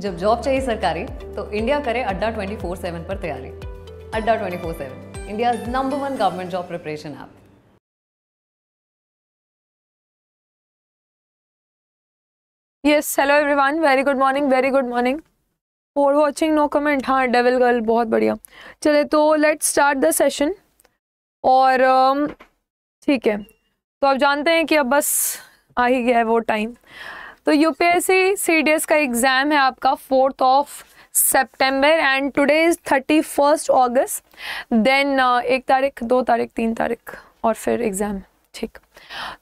जब जॉब चाहिए सरकारी तो इंडिया करे अड्डा 24/7 पर तैयारी Adda 24/7 India number one government job preparation app yes hello everyone very good morning very good morning for watching no comment हाँ डेविल गर्ल बहुत बढ़िया चले तो लेट स्टार्ट द सेशन और um, ठीक है तो आप जानते हैं कि अब बस आ ही गया है वो टाइम तो यूपीएससी सीडीएस का एग्ज़ाम है आपका fourth of September and today is thirty first August then एक तारीख दो तारीख तीन तारीख और फिर एग्ज़ाम ठीक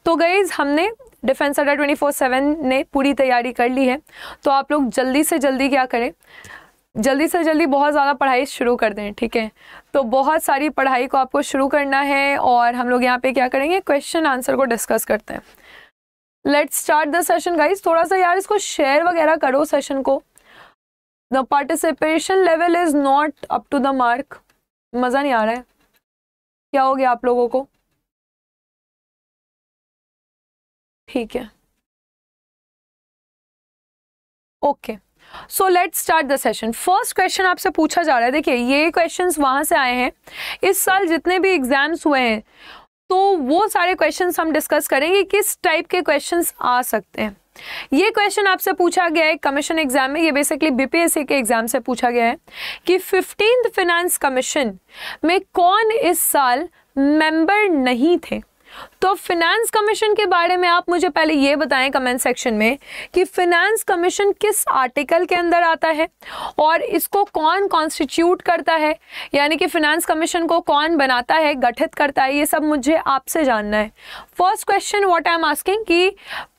तो गईज हमने डिफेंस अड्डा ट्वेंटी फोर सेवन ने पूरी तैयारी कर ली है तो आप लोग जल्दी से जल्दी क्या करें जल्दी से जल्दी बहुत ज़्यादा पढ़ाई शुरू कर दें ठीक है तो बहुत सारी पढ़ाई को आपको शुरू करना है और हम लोग यहाँ पे क्या करेंगे क्वेश्चन आंसर को डिस्कस करते हैं let's start the session guys थोड़ा सा यार इसको शेयर वगैरह करो सेशन को the participation level is not up to the mark मज़ा नहीं आ रहा है क्या हो गया आप लोगों को ठीक है okay so let's start the session first question आपसे पूछा जा रहा है देखिए ये क्वेश्चंस वहां से आए हैं इस साल जितने भी एग्जाम्स हुए हैं तो वो सारे क्वेश्चन हम डिस्कस करेंगे किस टाइप के क्वेश्चन आ सकते हैं ये क्वेश्चन आपसे पूछा गया है कमीशन एग्जाम में ये बेसिकली बीपीएससी के एग्जाम से पूछा गया है कि फिफ्टींथ फिनेंस कमीशन में कौन इस साल मेंबर नहीं थे तो फिनेंस कमीशन के बारे में आप मुझे पहले ये बताएं कमेंट सेक्शन में कि फिनेंस कमीशन किस आर्टिकल के अंदर आता है और इसको कौन कॉन्स्टिट्यूट करता है यानी कि फिनेंस कमीशन को कौन बनाता है गठित करता है ये सब मुझे आपसे जानना है first question what I am asking कि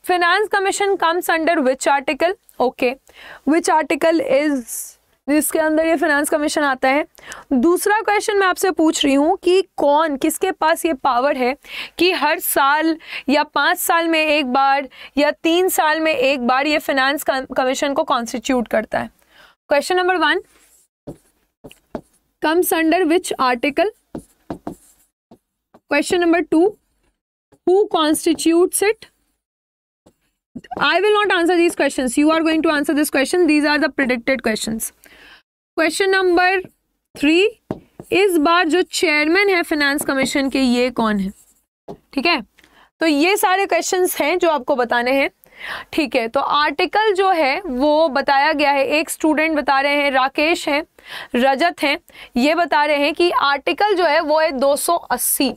finance commission comes under which article okay which article is जिसके अंदर ये फाइनेंस कमीशन आता है दूसरा क्वेश्चन मैं आपसे पूछ रही हूँ कि कौन किसके पास ये पावर है कि हर साल या पाँच साल में एक बार या तीन साल में एक बार ये फाइनेंस कमीशन को कॉन्स्टिट्यूट करता है question number one comes under which article question number two who constitute it I will not answer these questions. You are going to answer this question. These are the predicted questions. Question number three इस बार जो chairman है finance commission के ये कौन है ठीक है तो ये सारे क्वेश्चंस हैं जो आपको बताने हैं ठीक है तो आर्टिकल जो है वो बताया गया है एक स्टूडेंट बता रहे हैं राकेश हैं रजत हैं ये बता रहे हैं कि आर्टिकल जो है वो है 280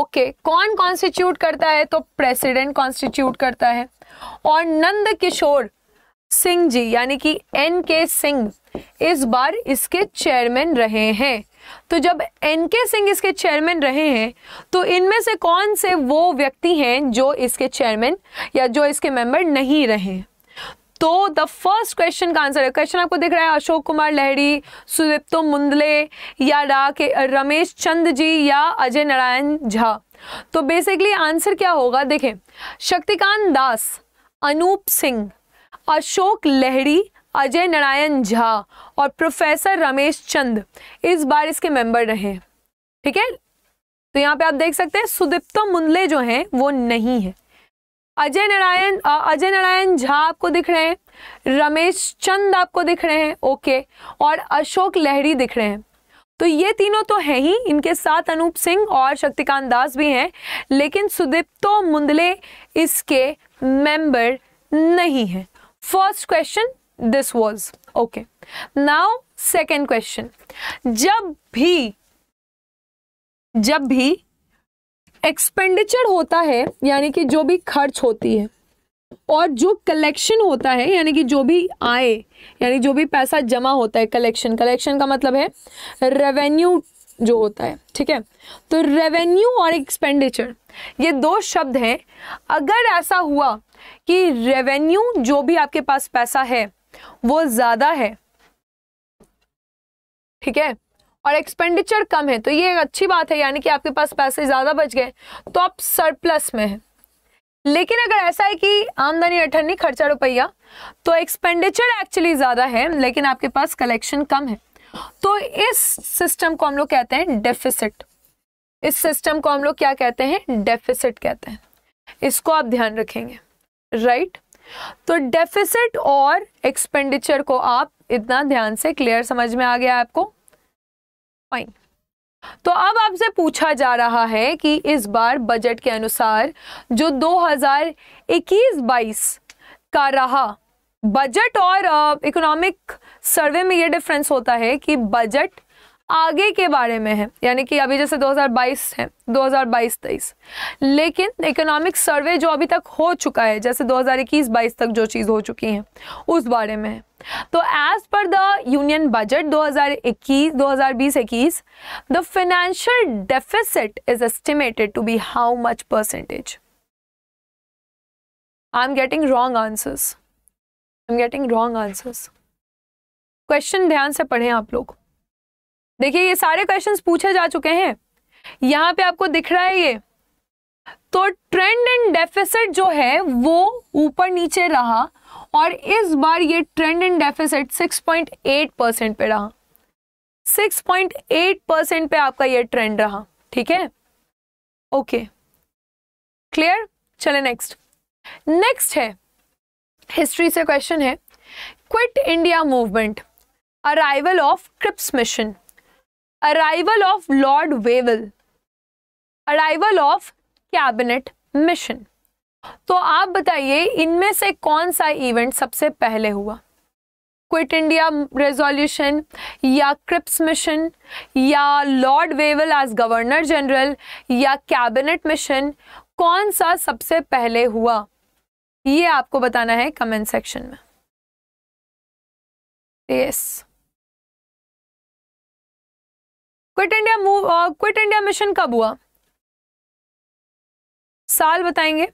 ओके कौन कॉन्स्टिट्यूट करता है तो प्रेसिडेंट कॉन्स्टिट्यूट करता है और नंद किशोर सिंह जी यानी कि एन के सिंह इस बार इसके चेयरमैन रहे हैं तो जब एन के सिंह इसके चेयरमैन रहे हैं तो इनमें से कौन से वो व्यक्ति हैं जो इसके चेयरमैन या जो इसके मेंबर नहीं रहे तो द फर्स्ट क्वेश्चन का आंसर है क्वेश्चन आपको दिख रहा है अशोक कुमार लहरी सुदीप्तो मुंदले या रा के रमेश चंद जी या अजय नारायण झा तो बेसिकली आंसर क्या होगा देखें शक्तिकांत दास अनूप सिंह अशोक लहरी अजय नारायण झा और प्रोफेसर रमेश चंद इस बार इसके मेंबर रहे ठीक है तो यहाँ पे आप देख सकते हैं सुदीप्तो मुंदले जो हैं वो नहीं है अजय नारायण अजय नारायण झा आपको दिख रहे हैं रमेश चंद आपको दिख रहे हैं ओके और अशोक लहरी दिख रहे हैं तो ये तीनों तो हैं ही इनके साथ अनूप सिंह और शक्तिकांत दास भी हैं लेकिन सुदीप्तो मुंदले इसके मेंबर नहीं हैं first question this was okay now second question जब भी जब भी एक्सपेंडिचर होता है यानी कि जो भी खर्च होती है और जो कलेक्शन होता है यानी कि जो भी आए यानी जो भी पैसा जमा होता है कलेक्शन कलेक्शन का मतलब है रेवेन्यू जो होता है ठीक है तो रेवेन्यू और एक्सपेंडिचर ये दो शब्द हैं अगर ऐसा हुआ कि रेवेन्यू जो भी आपके पास पैसा है वो ज़्यादा है ठीक है और एक्सपेंडिचर कम है तो ये एक अच्छी बात है यानी कि आपके पास पैसे ज़्यादा बच गए तो आप सरप्लस में हैं लेकिन अगर ऐसा है कि आमदनी अठन्नी खर्चा रुपया तो एक्सपेंडिचर एक्चुअली ज़्यादा है लेकिन आपके पास कलेक्शन कम है तो इस सिस्टम को हम लोग कहते हैं डेफिसिट इस सिस्टम को हम लोग क्या कहते हैं डेफिसिट कहते हैं इसको आप ध्यान रखेंगे राइट तो डेफिसिट और एक्सपेंडिचर को आप इतना ध्यान से क्लियर समझ में आ गया आपको फाइन तो अब आपसे पूछा जा रहा है कि इस बार बजट के अनुसार जो 2021-22 का रहा बजट और इकोनॉमिक सर्वे में ये डिफरेंस होता है कि बजट आगे के बारे में है यानी कि अभी जैसे 2022 है 2022-23 लेकिन इकोनॉमिक सर्वे जो अभी तक हो चुका है जैसे 2021-22 तक जो चीज़ हो चुकी है उस बारे में है तो as per the union budget 2021 2020-21 the financial deficit is estimated to be how much percentage I am getting wrong answers I am getting wrong answers question ध्यान से पढ़ें आप लोग देखिए ये सारे क्वेश्चन पूछे जा चुके हैं यहाँ पे आपको दिख रहा है ये तो ट्रेंड एंड डेफिसिट जो है वो ऊपर नीचे रहा और इस बार ये ट्रेंड एंड डेफिसिट 6.8 परसेंट पे रहा 6.8 परसेंट पे आपका ये ट्रेंड रहा ठीक है ओके क्लियर चले नेक्स्ट नेक्स्ट है हिस्ट्री से क्वेश्चन है quit India movement arrival of Cripps mission arrival of Lord Wavell arrival of cabinet mission तो आप बताइए इनमें से कौन सा इवेंट सबसे पहले हुआ क्विट इंडिया रेजोल्यूशन या क्रिप्स मिशन या Lord Wavell as governor general या कैबिनेट मिशन कौन सा सबसे पहले हुआ ये आपको बताना है कमेंट सेक्शन में yes yes. Quit India move uh, quit India mission कब हुआ साल बताएंगे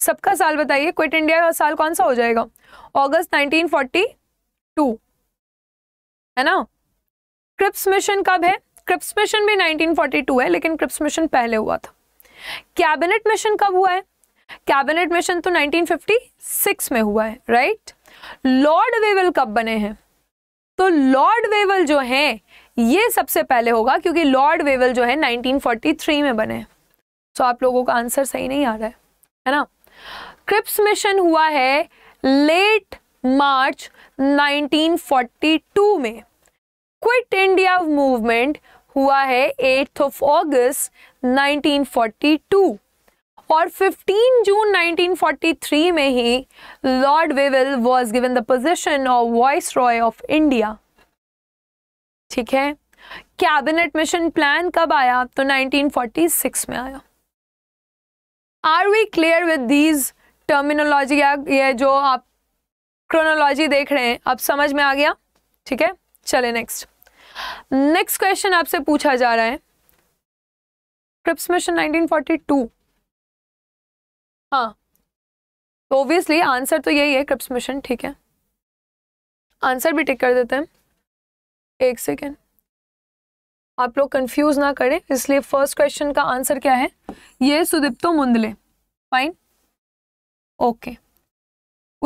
सबका साल बताइए क्विट इंडिया का साल कौन सा हो जाएगा अगस्त 1942 है ना क्रिप्स मिशन कब है क्रिप्स मिशन भी 1942 है लेकिन क्रिप्स मिशन पहले हुआ था कैबिनेट मिशन कब हुआ है कैबिनेट मिशन तो 1956 में हुआ है राइट लॉर्ड वेवल कब बने हैं तो लॉर्ड वेवल जो हैं ये सबसे पहले होगा क्योंकि लॉर्ड वेवल जो है 1943 में बने सो आप लोगों का आंसर सही नहीं आ रहा है है ना क्रिप्स मिशन हुआ है लेट मार्च 1942 में क्विट इंडिया मूवमेंट हुआ है एट्थ ऑफ ऑगस्ट 1942 और 15 जून 1943 में ही Lord Wavell was given the position of viceroy of India ठीक है कैबिनेट मिशन प्लान कब आया तो 1946 में आया are we clear with these terminology या ये जो आप क्रोनोलॉजी देख रहे हैं अब समझ में आ गया ठीक है चले नेक्स्ट नेक्स्ट क्वेश्चन आपसे पूछा जा रहा है क्रिप्स मिशन 1942 हाँ तो ऑब्वियसली आंसर तो यही है क्रिप्स मिशन ठीक है आंसर भी टिक कर देते हैं एक सेकेंड आप लोग कंफ्यूज ना करें इसलिए फर्स्ट क्वेश्चन का आंसर क्या है ये सुदीप्तो मुंदले फाइन ओके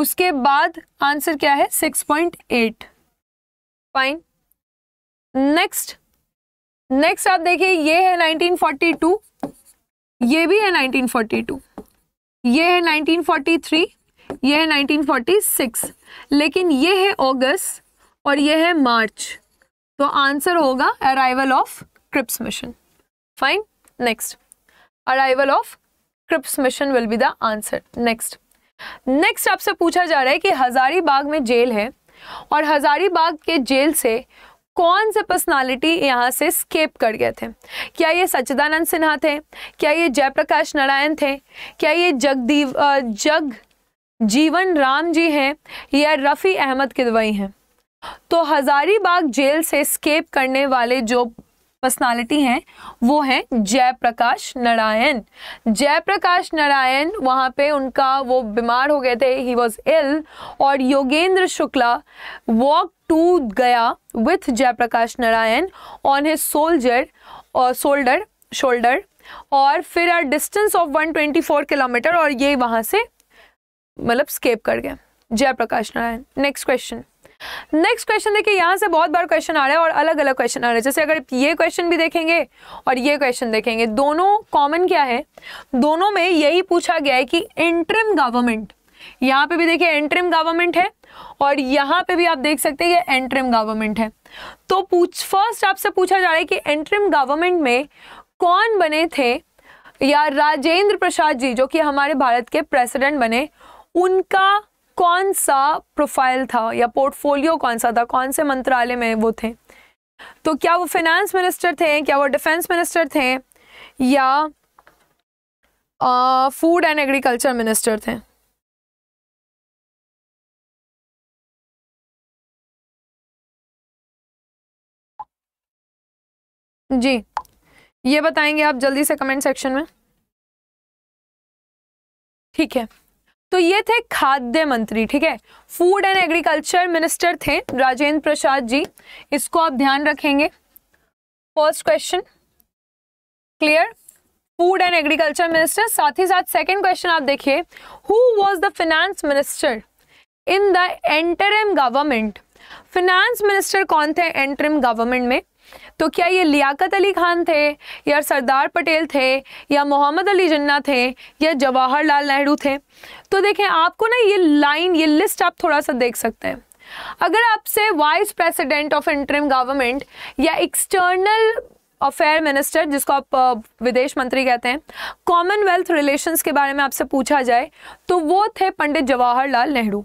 उसके बाद आंसर क्या है six point eight fine next next आप देखिए ये है 1942 ये भी है 1942 ये है 1943 ये है 1946 लेकिन ये है अगस्त और ये है मार्च तो आंसर होगा arrival of Cripps mission fine next arrival of Cripps mission will be the answer next next आपसे पूछा जा रहा है कि हजारीबाग में जेल है और हजारीबाग के जेल से कौन से पर्सनालिटी यहाँ से स्केप कर गए थे क्या ये सच्चिदानंद सिन्हा थे क्या ये जयप्रकाश नारायण थे क्या ये जगदीव जग जीवन राम जी हैं या रफ़ी अहमद किदवई हैं तो हजारीबाग जेल से स्केप करने वाले जो पर्सनालिटी हैं वो हैं जयप्रकाश नारायण जयप्रकाश नारायण वहाँ पे उनका वो बीमार हो गए थे ही वॉज इल और योगेंद्र शुक्ला वॉक टू गया with Jayaprakash Narayan on his soldier और शोल्डर शोल्डर और फिर आर डिस्टेंस ऑफ 124 किलोमीटर और ये वहाँ से मतलब स्केप कर गए Jayaprakash Narayan next question next question देखिए यहाँ से बहुत बार क्वेश्चन आ रहा है और अलग अलग क्वेश्चन आ रहे हैं जैसे अगर ये क्वेश्चन भी देखेंगे और ये क्वेश्चन देखेंगे दोनों कॉमन क्या है दोनों में यही पूछा गया है कि इंटरम गवर्नमेंट यहाँ पे भी देखिए एंट्रिम गवर्नमेंट है और यहाँ पे भी आप देख सकते हैं ये एंट्रिम गवर्नमेंट है तो पूछ फर्स्ट आपसे पूछा जा रहा है कि एंट्रिम गवर्नमेंट में कौन बने थे या राजेंद्र प्रसाद जी जो कि हमारे भारत के प्रेसिडेंट बने उनका कौन सा प्रोफाइल था या पोर्टफोलियो कौन सा था कौन से मंत्रालय में वो थे तो क्या वो फाइनेंस मिनिस्टर थे क्या वो डिफेंस मिनिस्टर थे या फूड एंड एग्रीकल्चर मिनिस्टर थे जी ये बताएंगे आप जल्दी से कमेंट सेक्शन में ठीक है तो ये थे खाद्य मंत्री ठीक है फूड एंड एग्रीकल्चर मिनिस्टर थे राजेंद्र प्रसाद जी इसको आप ध्यान रखेंगे first question clear food and agriculture minister साथ ही साथ सेकंड क्वेश्चन आप देखिए who was the finance minister in the interim government finance minister कौन थे एंटरम गवर्नमेंट में तो क्या ये लियाकत अली खान थे या सरदार पटेल थे या मोहम्मद अली जन्ना थे या जवाहरलाल नेहरू थे तो देखें आपको ना ये लाइन ये लिस्ट आप थोड़ा सा देख सकते हैं अगर आपसे vice president of interim government या एक्सटर्नल अफेयर मिनिस्टर जिसको आप विदेश मंत्री कहते हैं कॉमनवेल्थ रिलेशंस के बारे में आपसे पूछा जाए तो वो थे पंडित जवाहरलाल नेहरू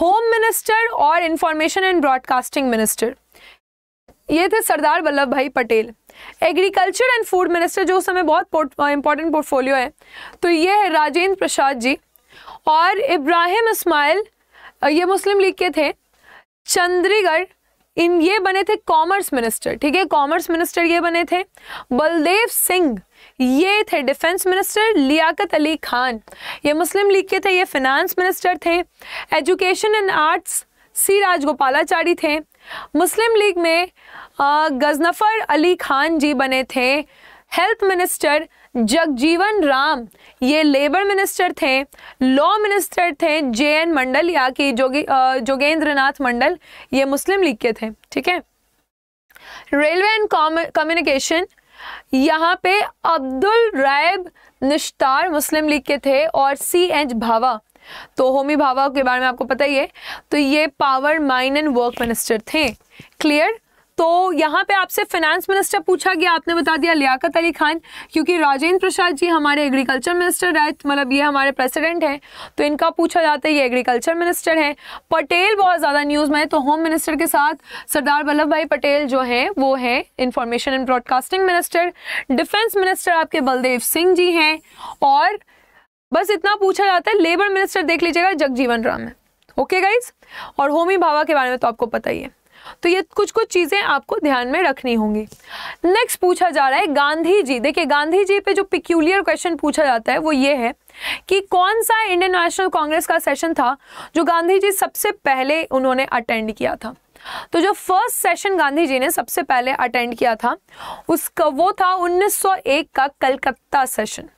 होम मिनिस्टर और इंफॉर्मेशन एंड ब्रॉडकास्टिंग मिनिस्टर ये थे Sardar Vallabhbhai Patel agriculture and food minister जो उस समय बहुत इंपॉर्टेंट पोर्टफोलियो uh, है तो ये है राजेंद्र प्रसाद जी और इब्राहिम इस्माइल uh, ये मुस्लिम लीग के थे चंद्रीगढ़ इन ये बने थे कॉमर्स मिनिस्टर ठीक है कॉमर्स मिनिस्टर ये बने थे बलदेव सिंह ये थे डिफेंस मिनिस्टर लियाकत अली खान ये मुस्लिम लीग के थे ये फिनेंस मिनिस्टर थे education and arts C Rajagopalachari थे मुस्लिम लीग में गजनफर अली खान जी बने थे हेल्थ मिनिस्टर जगजीवन राम ये लेबर मिनिस्टर थे लॉ मिनिस्टर थे जे एन मंडल या कि जोगी जोगेंद्र नाथ मंडल ये मुस्लिम लीग के थे ठीक है रेलवे एंड कम्युनिकेशन यहाँ पे अब्दुल रायब निश्तार मुस्लिम लीग के थे और सी एच भावा तो होमी भाभा के बारे में आपको पता ही है तो ये power mine and work minister थे क्लियर तो यहाँ पे आपसे फाइनेंस मिनिस्टर पूछा गया आपने बता दिया लियाकत अली खान क्योंकि राजेंद्र प्रसाद जी हमारे एग्रीकल्चर मिनिस्टर रहे तो मतलब ये हमारे प्रेसिडेंट हैं तो इनका पूछा जाता है ये एग्रीकल्चर मिनिस्टर हैं पटेल बहुत ज़्यादा न्यूज़ में है तो होम मिनिस्टर के साथ सरदार वल्लभ भाई पटेल जो हैं वो हैं information and broadcasting minister defence minister आपके बलदेव सिंह जी हैं और बस इतना पूछा जाता है लेबर मिनिस्टर देख लीजिएगा जगजीवन राम है ओके गाइज और होमी भावा के बारे में तो आपको पता ही है तो ये कुछ कुछ चीज़ें आपको ध्यान में रखनी होंगी नेक्स्ट पूछा जा रहा है गांधी जी देखिए गांधी जी पे जो पिक्यूलियर क्वेश्चन पूछा जाता है वो ये है कि कौन सा इंडियन नेशनल कांग्रेस का सेशन था जो गांधी जी सबसे पहले उन्होंने अटेंड किया था तो जो फर्स्ट सेशन गांधी जी ने सबसे पहले अटेंड किया था उसका वो था 1901 का कलकत्ता सेशन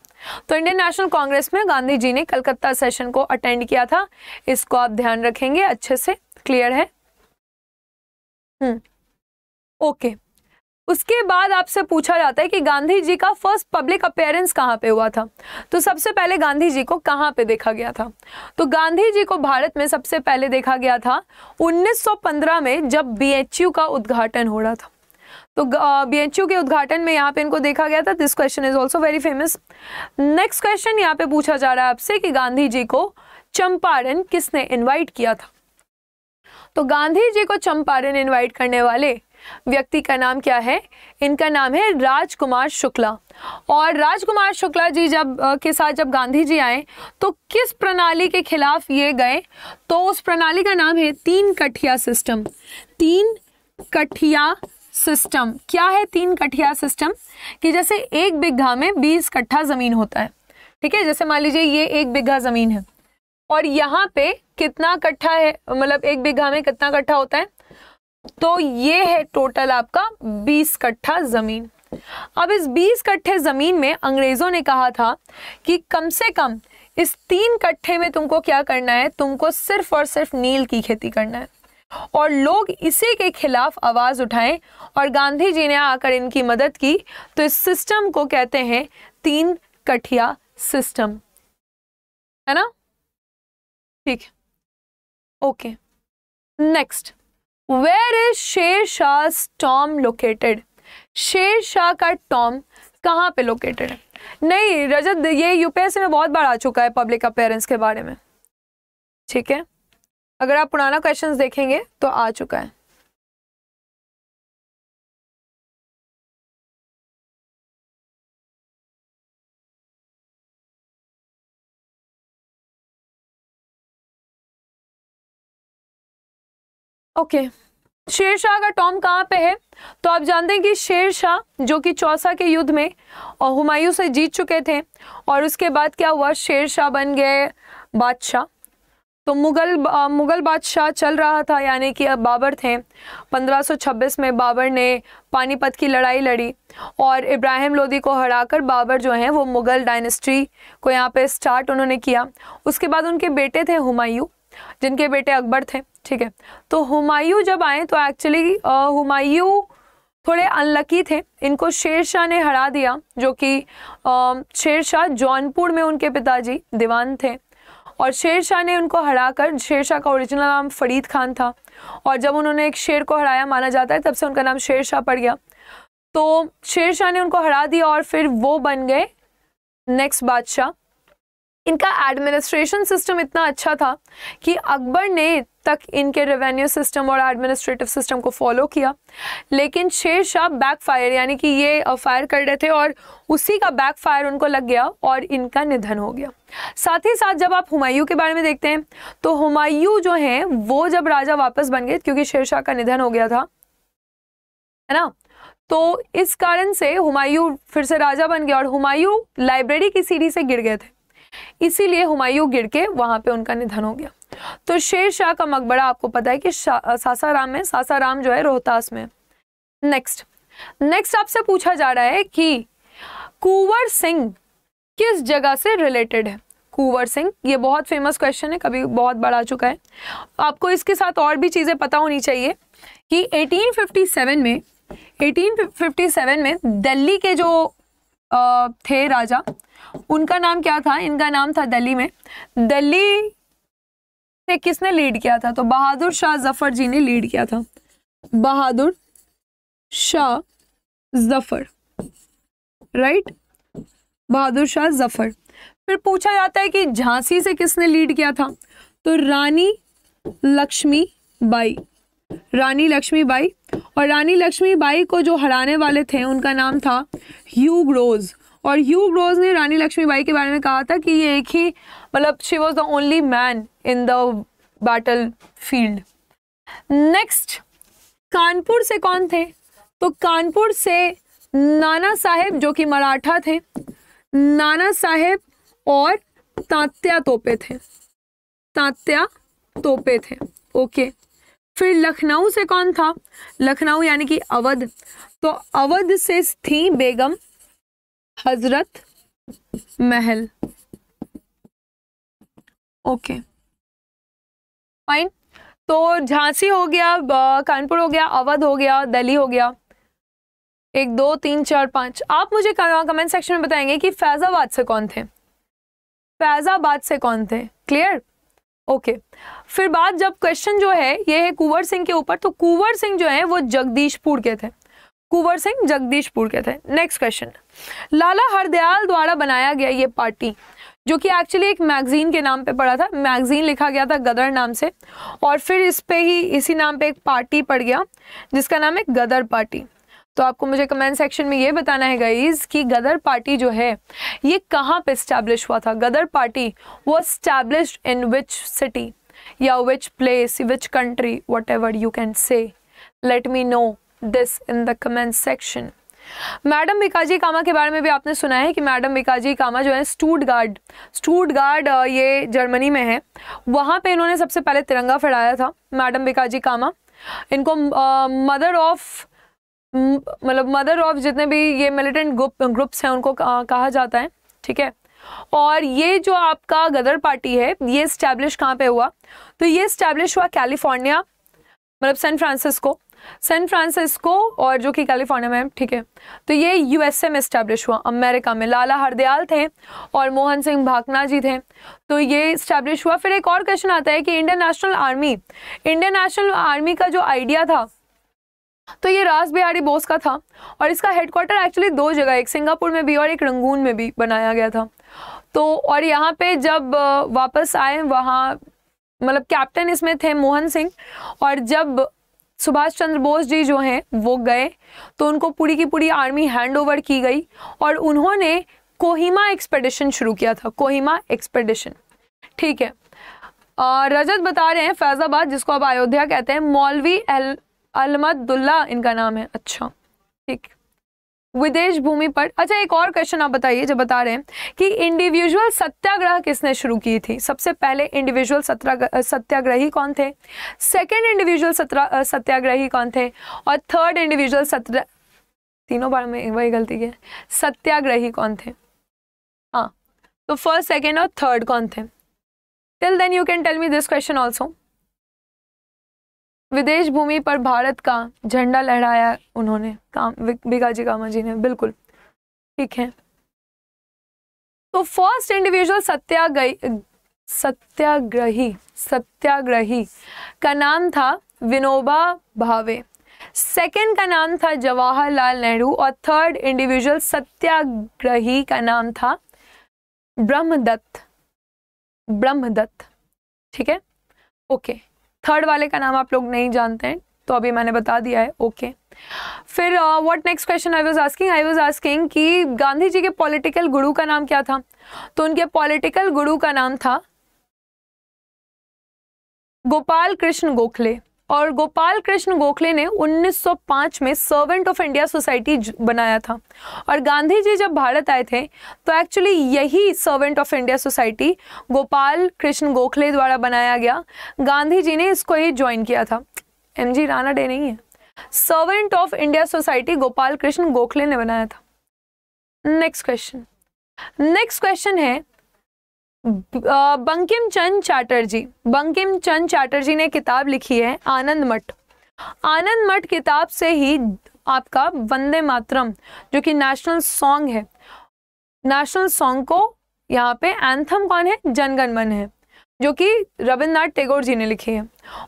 तो इंडियन नेशनल कांग्रेस में गांधी जी ने कलकत्ता सेशन को अटेंड किया था इसको आप ध्यान रखेंगे अच्छे से क्लियर है हम्म, ओके उसके बाद आपसे पूछा जाता है कि गांधी जी का फर्स्ट पब्लिक अपेयरेंस कहाँ पे हुआ था तो सबसे पहले गांधी जी को कहाँ पे देखा गया था तो गांधी जी को भारत में सबसे पहले देखा गया था 1915 में जब बीएचयू का उद्घाटन हो रहा था तो बीएचयू के उद्घाटन में यहाँ पे इनको देखा गया था this question is also very famous next question यहाँ पे पूछा जा रहा है आपसे कि गांधी जी को चंपारण किसने इन्वाइट किया था तो गांधी जी को चंपारण इन्वाइट करने वाले व्यक्ति का नाम क्या है इनका नाम है राजकुमार शुक्ला और राजकुमार शुक्ला जी जब के साथ जब गांधी जी आए तो किस प्रणाली के खिलाफ ये गए तो उस प्रणाली का नाम है तीन कठिया सिस्टम तीन कठिया सिस्टम क्या है तीन कठिया सिस्टम कि जैसे एक बिघा में बीस कट्ठा ज़मीन होता है ठीक है जैसे मान लीजिए ये एक बिघा ज़मीन है और यहाँ पे कितना कट्ठा है मतलब एक बिघा में कितना कट्ठा होता है तो ये है टोटल आपका बीस कट्ठा ज़मीन अब इस बीस कट्ठे ज़मीन में अंग्रेज़ों ने कहा था कि कम से कम इस तीन कट्ठे में तुमको क्या करना है तुमको सिर्फ और सिर्फ नील की खेती करना है और लोग इसी के खिलाफ आवाज़ उठाएं और गांधी जी ने आकर इनकी मदद की तो इस सिस्टम को कहते हैं तीन कठिया सिस्टम है ना ठीक है ओके नेक्स्ट वेयर इज शेर शाह टॉम लोकेटेड शेर शाह का टॉम कहाँ पे लोकेटेड है नहीं रजत ये यूपीएससी में बहुत बार आ चुका है पब्लिक अपेयरेंस के बारे में ठीक है अगर आप पुराना क्वेश्चन देखेंगे तो आ चुका है ओके okay. शेरशाह का टॉम कहाँ पे है तो आप जानते हैं कि शेरशाह जो कि चौसा के युद्ध में हुमायूं से जीत चुके थे और उसके बाद क्या हुआ शेरशाह बन गए बादशाह तो मुग़ल मुग़ल बादशाह चल रहा था यानी कि अब बाबर थे 1526 में बाबर ने पानीपत की लड़ाई लड़ी और इब्राहिम लोदी को हराकर बाबर जो हैं वो मुग़ल डायनेस्टी को यहाँ पे स्टार्ट उन्होंने किया उसके बाद उनके बेटे थे हुमायूं जिनके बेटे अकबर थे ठीक है तो हुमायूं जब आए तो एक्चुअली हुमायूं थोड़े अनलकी थे इनको शेर शाह ने हरा दिया जो कि शेर शाह जौनपुर में उनके पिताजी दीवान थे और शेर शाह ने उनको हराकर शेर शाह का ओरिजिनल नाम फरीद खान था और जब उन्होंने एक शेर को हराया माना जाता है तब से उनका नाम शेर शाह पड़ गया तो शेर शाह ने उनको हरा दिया और फिर वो बन गए नेक्स्ट बादशाह इनका एडमिनिस्ट्रेशन सिस्टम इतना अच्छा था कि अकबर ने तक इनके रेवेन्यू सिस्टम और एडमिनिस्ट्रेटिव सिस्टम को फॉलो किया लेकिन शेर शाह बैक फायर यानी कि ये फायर कर रहे थे और उसी का बैक फायर उनको लग गया और इनका निधन हो गया साथ ही साथ जब आप हुमायूं के बारे में देखते हैं तो हुमायूं जो हैं वो जब राजा वापस बन गए क्योंकि शेर शाह का निधन हो गया था है ना तो इस कारण से हुमायूं फिर से राजा बन गया और हुमायूं लाइब्रेरी की सीढ़ी से गिर गए थे इसीलिए हुमायूं गिर के वहां पे उनका निधन हो गया तो शेर शाह का मकबरा आपको पता है कि सासाराम में सासाराम जो है रोहतास में नेक्स्ट नेक्स्ट आपसे पूछा जा रहा है कि कुंवर सिंह किस जगह से रिलेटेड है कुंवर सिंह ये बहुत फेमस क्वेश्चन है कभी बहुत बड़ा चुका है आपको इसके साथ और भी चीज़ें पता होनी चाहिए कि 1857 में 1857 में दिल्ली के जो थे राजा उनका नाम क्या था इनका नाम था दिल्ली में दिल्ली किसने लीड किया था तो बहादुर शाह जफर जी ने लीड किया था बहादुर शाह जफर राइट बहादुर शाह जफर फिर पूछा जाता है कि झांसी से किसने लीड किया था तो रानी लक्ष्मी बाई रानी लक्ष्मी बाई और रानी लक्ष्मी बाई को जो हराने वाले थे उनका नाम था ह्यूग रोज़ और ह्यूग रोज़ ने रानी लक्ष्मी बाई के बारे में कहा था कि ये एक ही मतलब she was the only man in the battlefield next Kanpur से कौन थे तो कानपुर से नाना साहेब जो कि मराठा थे नाना साहेब और तात्या तोपे थे तात्या तोपे थे ओके फिर लखनऊ से कौन था लखनऊ यानी कि अवध तो अवध से थी बेगम हजरत महल ओके okay. फाइन तो झांसी हो गया कानपुर हो गया अवध हो गया दिल्ली हो गया एक दो तीन चार पांच आप मुझे कमेंट सेक्शन में बताएंगे कि फैज़ाबाद से कौन थे फैज़ाबाद से कौन थे क्लियर ओके फिर बात जब क्वेश्चन जो है ये है कुंवर सिंह के ऊपर तो कुंवर सिंह जो है वो जगदीशपुर के थे कुंवर सिंह जगदीशपुर के थे नेक्स्ट क्वेश्चन लाला हरदयाल द्वारा बनाया गया ये पार्टी जो कि एक्चुअली एक मैगजीन के नाम पे पड़ा था मैगजीन लिखा गया था गदर नाम से और फिर इस पे ही इसी नाम पे एक पार्टी पड़ गया जिसका नाम है गदर पार्टी तो आपको मुझे कमेंट सेक्शन में ये बताना है गाइज कि गदर पार्टी जो है ये कहाँ पे स्टैब्लिश हुआ था गदर पार्टी वो स्टैब्लिश इन विच सिटी या which place which country whatever you can say let me know this in the comment section madam Bhikaji Cama के बारे में भी आपने सुना है कि मैडम बिकाजी कामा जो है स्टूड गार्ड स्टूड गार्ड ये जर्मनी में है वहाँ पे इन्होंने सबसे पहले तिरंगा फहराया था मैडम बिकाजी कामा इनको मदर ऑफ मतलब मदर ऑफ जितने भी ये मिलिटेंट ग्रुप ग्रुप्स हैं उनको कहा जाता है ठीक है और ये जो आपका गदर पार्टी है ये स्टैब्लिश कहाँ पे हुआ तो ये स्टैब्लिश हुआ कैलिफोर्निया मतलब सैन फ्रांसिस्को सैन फ्रांसिस्को और जो कि कैलिफोर्निया में ठीक है तो ये यूएसए में स्टैब्लिश हुआ अमेरिका में लाला हरदयाल थे और मोहन सिंह भाकना जी थे तो ये स्टैब्लिश हुआ फिर एक और क्वेश्चन आता है कि Indian National Army Indian National Army का जो आइडिया था तो ये रास बिहारी बोस का था और इसका हेडक्वार्टर एक्चुअली दो जगह एक सिंगापुर में भी और एक रंगून में भी बनाया गया था तो और यहाँ पे जब वापस आए वहाँ मतलब कैप्टन इसमें थे मोहन सिंह और जब सुभाष चंद्र बोस जी जो हैं वो गए तो उनको पूरी की पूरी आर्मी हैंडओवर की गई और उन्होंने कोहिमा एक्सपेडिशन शुरू किया था कोहिमा एक्सपेडिशन ठीक है रजत बता रहे हैं फैज़ाबाद जिसको अब अयोध्या कहते हैं मौलवी अल अलमदुल्ला इनका नाम है अच्छा ठीक है विदेश भूमि पर अच्छा एक और क्वेश्चन आप बताइए जब बता रहे हैं कि इंडिविजुअल सत्याग्रह किसने शुरू की थी सबसे पहले इंडिविजुअल सत्याग्रही कौन थे सेकेंड इंडिविजुअल सत्याग्रही कौन थे और थर्ड इंडिविजुअल सत्या तीनों बार में वही गलती की सत्याग्रही कौन थे हाँ तो फर्स्ट सेकेंड और थर्ड कौन थे till then you can tell me this question also विदेश भूमि पर भारत का झंडा लहराया उन्होंने काम भिकाजी कामा जी ने बिल्कुल ठीक है तो फर्स्ट इंडिविजुअल सत्याग्रही सत्याग्रही सत्याग्रही का नाम था विनोबा भावे सेकेंड का नाम था जवाहरलाल नेहरू और थर्ड इंडिविजुअल सत्याग्रही का नाम था ब्रह्मदत्त ब्रह्मदत्त ठीक है ओके थर्ड वाले का नाम आप लोग नहीं जानते हैं तो अभी मैंने बता दिया है ओके फिर what next question I was asking I was asking कि गांधी जी के पॉलिटिकल गुरु का नाम क्या था तो उनके पॉलिटिकल गुरु का नाम था गोपाल कृष्ण गोखले और गोपाल कृष्ण गोखले ने 1905 में सर्वेंट ऑफ इंडिया सोसाइटी बनाया था और गांधी जी जब भारत आए थे तो एक्चुअली यही servant of India society Gopal Krishna Gokhale द्वारा बनाया गया गांधी जी ने इसको ही ज्वाइन किया था एम जी राणा डे नहीं है servant of India society Gopal Krishna Gokhale ने बनाया था नेक्स्ट क्वेश्चन नेक्स्ट क्वेश्चन है बंकिम चंद चैटर्जी बंकिम चंद चैटर्जी ने किताब लिखी है आनंद मठ आनंद मठ किताब से ही आपका वंदे मातरम जो कि नेशनल सॉन्ग है नेशनल सॉन्ग को यहाँ पे एंथम कौन है जनगणमन है जो कि रविन्द्रनाथ टैगोर जी ने लिखी है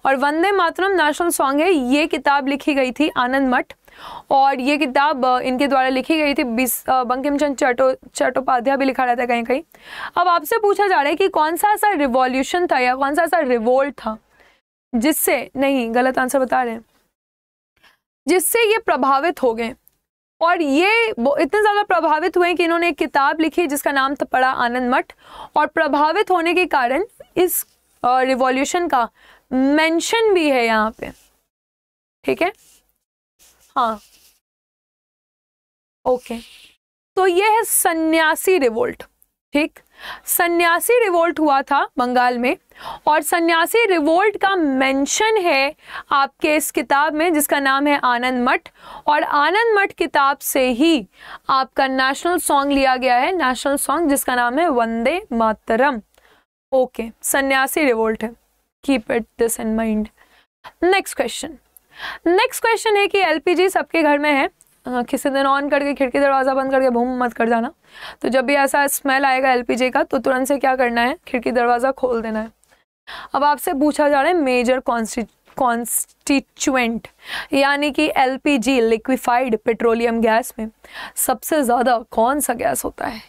और वंदे मातरम नेशनल सॉन्ग है ये किताब लिखी गई थी आनंद मठ और ये किताब इनके द्वारा लिखी गई थी बीस बंकिम चंद चटो चट्टोपाध्याय भी लिखा रहता है कहीं कहीं अब आपसे पूछा जा रहा है कि कौन सा ऐसा रिवॉल्यूशन था या कौन सा ऐसा रिवोल्ट था जिससे नहीं गलत आंसर बता रहे हैं जिससे ये प्रभावित हो गए और ये इतने ज़्यादा प्रभावित हुए कि इन्होंने एक किताब लिखी जिसका नाम था पड़ा आनंद मठ और प्रभावित होने के कारण इस रिवॉल्यूशन का मेंशन भी है यहाँ पे ठीक है हाँ ओके तो ये है सन्यासी रिवोल्ट ठीक सन्यासी रिवोल्ट हुआ था बंगाल में और सन्यासी रिवोल्ट का मेंशन है आपके इस किताब में जिसका नाम है आनंद मठ और आनंद मठ किताब से ही आपका नेशनल सॉन्ग लिया गया है नेशनल सॉन्ग जिसका नाम है वंदे मातरम ओके सन्यासी रिवोल्ट है keep it this in mind next question next question है कि एलपीजी सबके घर में है किसी दिन ऑन करके खिड़की दरवाज़ा बंद करके भूम मत कर जाना तो जब भी ऐसा स्मेल आएगा एलपीजी का तो तुरंत से क्या करना है खिड़की दरवाज़ा खोल देना है अब आपसे पूछा जा रहा है मेजर कॉन्स्टिट्यूएंट यानी कि एलपीजी लिक्विफाइड पेट्रोलियम गैस में सबसे ज़्यादा कौन सा गैस होता है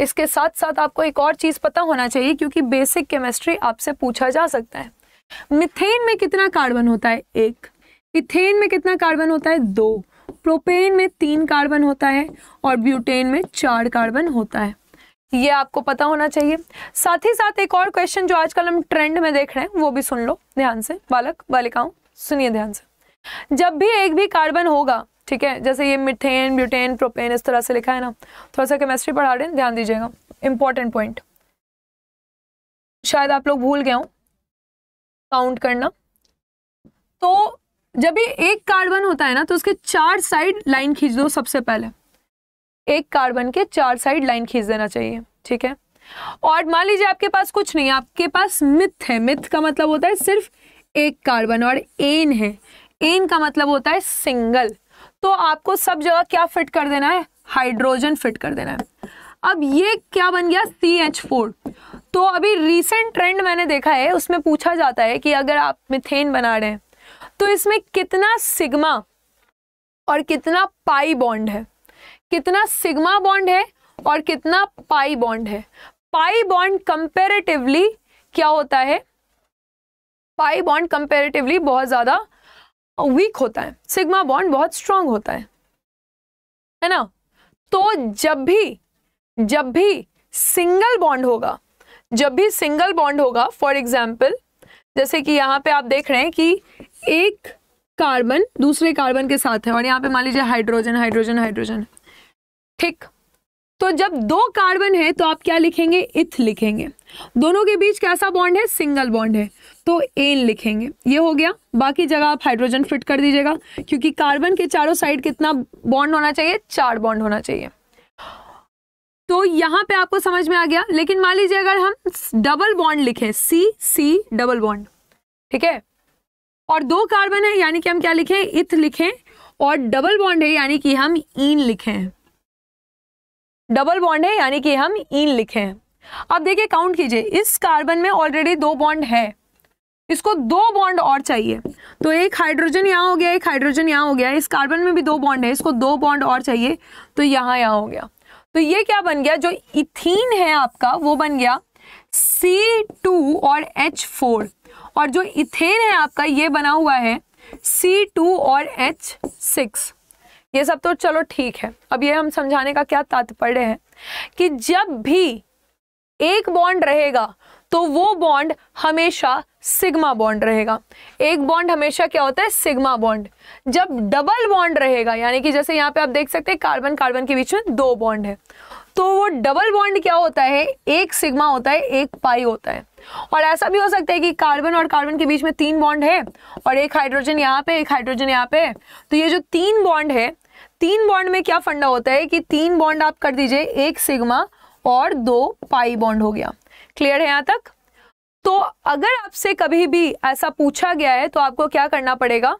इसके साथ साथ आपको एक और चीज़ पता होना चाहिए क्योंकि बेसिक केमिस्ट्री आपसे पूछा जा सकता है मिथेन में कितना कार्बन होता है एक इथेन में कितना कार्बन होता है दो प्रोपेन में तीन कार्बन होता है और ब्यूटेन में चार कार्बन होता है ये आपको पता होना चाहिए साथ ही साथ एक और क्वेश्चन जो आजकल हम ट्रेंड में देख रहे हैं वो भी सुन लो ध्यान से बालक बालिकाओं सुनिए ध्यान से जब भी एक भी कार्बन होगा ठीक है जैसे ये मिथेन ब्यूटेन प्रोपेन इस तरह से लिखा है ना थोड़ा सा केमिस्ट्री पढ़ा रहे हैं ध्यान दीजिएगा इंपॉर्टेंट पॉइंट शायद आप लोग भूल गए हो काउंट करना तो जब ये एक कार्बन होता है ना तो उसके चार साइड लाइन खींच दो सबसे पहले एक कार्बन के चार साइड लाइन खींच देना चाहिए ठीक है और मान लीजिए आपके पास कुछ नहीं आपके पास मिथ है मिथ का मतलब होता है सिर्फ एक कार्बन और एन है एन का मतलब होता है सिंगल तो आपको सब जगह क्या फिट कर देना है हाइड्रोजन फिट कर देना है अब ये क्या बन गया सी एच फोर तो अभी रिसेंट ट्रेंड मैंने देखा है उसमें पूछा जाता है कि अगर आप मिथेन बना रहे हैं तो इसमें कितना सिग्मा और कितना पाई बॉन्ड है कितना सिग्मा बॉन्ड है और कितना पाई बॉन्ड है पाई बॉन्ड कंपेरेटिवली क्या होता है पाई बॉन्ड कंपेरेटिवली बहुत ज़्यादा और वीक होता है सिग्मा बॉन्ड बहुत स्ट्रांग होता है है ना तो जब भी जब भी सिंगल बॉन्ड होगा जब भी सिंगल बॉन्ड होगा फॉर एग्जाम्पल जैसे कि यहाँ पे आप देख रहे हैं कि एक कार्बन दूसरे कार्बन के साथ है और यहाँ पे मान लीजिए हाइड्रोजन हाइड्रोजन हाइड्रोजन ठीक तो जब दो कार्बन है तो आप क्या लिखेंगे इथ लिखेंगे दोनों के बीच कैसा बॉन्ड है सिंगल बॉन्ड है तो एन लिखेंगे ये हो गया बाकी जगह आप हाइड्रोजन फिट कर दीजिएगा क्योंकि कार्बन के चारों साइड कितना बॉन्ड होना चाहिए चार बॉन्ड होना चाहिए तो यहां पे आपको समझ में आ गया लेकिन मान लीजिए अगर हम डबल बॉन्ड लिखें सी सी डबल बॉन्ड ठीक है और दो कार्बन है यानी कि हम क्या लिखें इथ लिखें और डबल बॉन्ड है यानी कि हम इन e लिखें डबल बॉन्ड है यानी कि हम इन लिखे हैं अब देखिए काउंट कीजिए इस कार्बन में ऑलरेडी दो बॉन्ड है इसको दो बॉन्ड और चाहिए तो एक हाइड्रोजन यहाँ हो गया एक हाइड्रोजन यहाँ हो गया इस कार्बन में भी दो बॉन्ड है इसको दो बॉन्ड और चाहिए तो यहाँ यहाँ हो गया तो ये क्या बन गया जो इथीन है आपका वो बन गया सी टू और एच फोर और जो इथेन है आपका ये बना हुआ है सी टू और एच सिक्स ये सब तो चलो ठीक है अब ये हम समझाने का क्या तात्पर्य है कि जब भी एक बॉन्ड रहेगा तो वो बॉन्ड हमेशा सिग्मा बॉन्ड रहेगा एक बॉन्ड हमेशा क्या होता है सिग्मा बॉन्ड जब डबल बॉन्ड रहेगा यानी कि जैसे यहाँ पे आप देख सकते हैं कार्बन कार्बन के बीच में दो बॉन्ड है तो वो डबल बॉन्ड क्या होता है एक सिग्मा होता है एक पाई होता है और ऐसा भी हो सकता है कि कार्बन और कार्बन के बीच में तीन बॉन्ड है और एक हाइड्रोजन यहाँ पे एक हाइड्रोजन यहाँ पे तो ये जो तीन बॉन्ड है तीन बॉन्ड में क्या फंडा होता है कि तीन बॉन्ड आप कर दीजिए एक सिग्मा और दो पाई बॉन्ड हो गया क्लियर है यहां तक तो अगर आपसे कभी भी ऐसा पूछा गया है तो आपको क्या करना पड़ेगा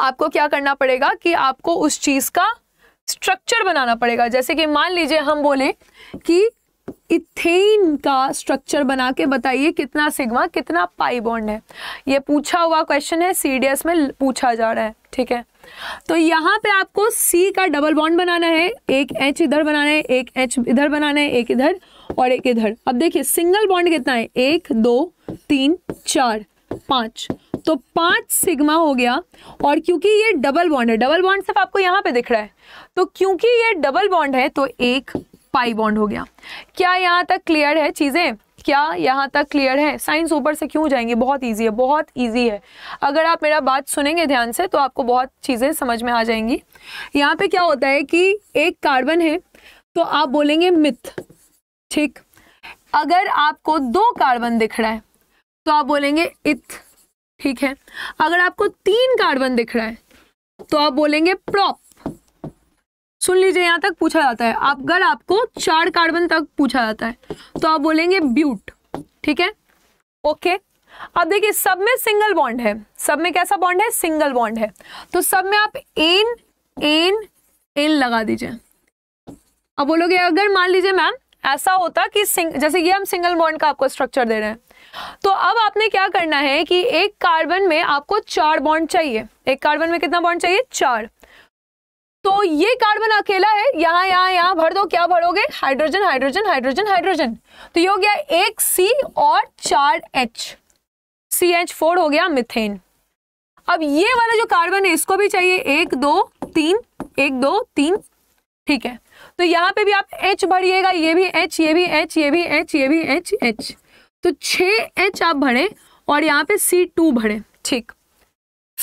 आपको क्या करना पड़ेगा कि आपको उस चीज का स्ट्रक्चर बनाना पड़ेगा जैसे कि मान लीजिए हम बोले कि इथेन का स्ट्रक्चर बना के बताइए कितना सिग्मा कितना पाई बॉन्ड है ये पूछा हुआ क्वेश्चन है सीडीएस में पूछा जा रहा है ठीक है तो यहाँ पे आपको सी का डबल बॉन्ड बनाना है एक एच इधर बनाना है एक एच इधर बनाना है एक इधर और एक इधर अब देखिए सिंगल बॉन्ड कितना है एक दो तीन चार पाँच तो पांच सिग्मा हो गया और क्योंकि ये डबल बॉन्ड है डबल बॉन्ड सिर्फ आपको यहाँ पे दिख रहा है तो क्योंकि ये डबल बॉन्ड है तो एक पाई बॉन्ड हो गया क्या यहाँ तक क्लियर है चीज़ें क्या यहाँ तक क्लियर है साइंस ऊपर से क्यों जाएंगे बहुत ईजी है बहुत ईजी है अगर आप मेरा बात सुनेंगे ध्यान से तो आपको बहुत चीज़ें समझ में आ जाएंगी यहाँ पे क्या होता है कि एक कार्बन है तो आप बोलेंगे मिथ ठीक अगर आपको दो कार्बन दिख रहा है तो आप बोलेंगे इथ ठीक है अगर आपको तीन कार्बन दिख रहा है तो आप बोलेंगे प्रॉप सुन लीजिए यहाँ तक पूछा जाता है आप अगर आपको चार कार्बन तक पूछा जाता है तो आप बोलेंगे ब्यूट ठीक है ओके अब देखिए सब में सिंगल बॉन्ड है सब में कैसा बॉन्ड है सिंगल बॉन्ड है तो सब में आप एन एन एन लगा दीजिए अब बोलोगे अगर मान लीजिए मैम ऐसा होता कि जैसे ये हम सिंगल बॉन्ड का आपको स्ट्रक्चर दे रहे हैं तो अब आपने क्या करना है कि एक कार्बन में आपको चार बॉन्ड चाहिए एक कार्बन में कितना बॉन्ड चाहिए चार तो ये कार्बन अकेला है यहाँ यहाँ यहाँ भर दो क्या भरोगे हाइड्रोजन हाइड्रोजन हाइड्रोजन हाइड्रोजन तो ये हो गया एक सी और चार एच सी एच फोर हो गया मिथेन अब ये वाला जो कार्बन है इसको भी चाहिए एक दो तीन एक दो तीन ठीक है तो यहाँ पे भी आप एच भरिएगा ये भी एच ये भी एच ये भी एच ये भी एच एच तो छ एच आप भरें और यहाँ पे सी टू भरें ठीक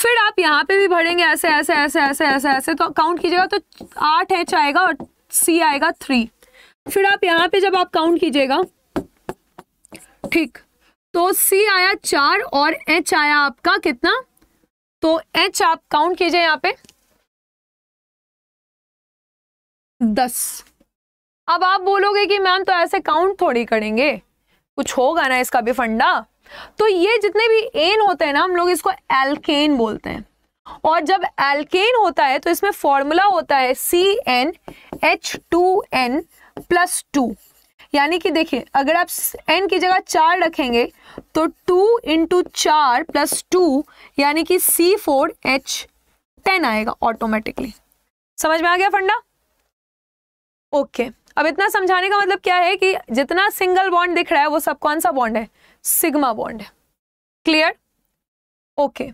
फिर आप यहाँ पे भी भरेंगे ऐसे ऐसे ऐसे ऐसे ऐसे ऐसे तो काउंट कीजिएगा तो आठ एच आएगा और सी आएगा थ्री फिर आप यहाँ पे जब आप काउंट कीजिएगा ठीक तो सी आया चार और एच आया आपका कितना तो एच आप काउंट कीजिए यहाँ पे दस अब आप बोलोगे कि मैम तो ऐसे काउंट थोड़ी करेंगे कुछ होगा ना इसका भी फंडा तो ये जितने भी एन होते हैं ना हम लोग इसको एल्केन बोलते हैं और जब एल्केन होता है तो इसमें फॉर्मूला होता है C N H two N plus two यानी कि देखिए अगर आप एन की जगह चार रखेंगे तो टू इंटू चार प्लस टू यानी कि सी फोर एच टेन आएगा ऑटोमेटिकली समझ में आ गया फंडा ओके अब इतना समझाने का मतलब क्या है कि जितना सिंगल बॉन्ड दिख रहा है वो सब कौन सा बॉन्ड है सिग्मा बॉन्ड है क्लियर ओके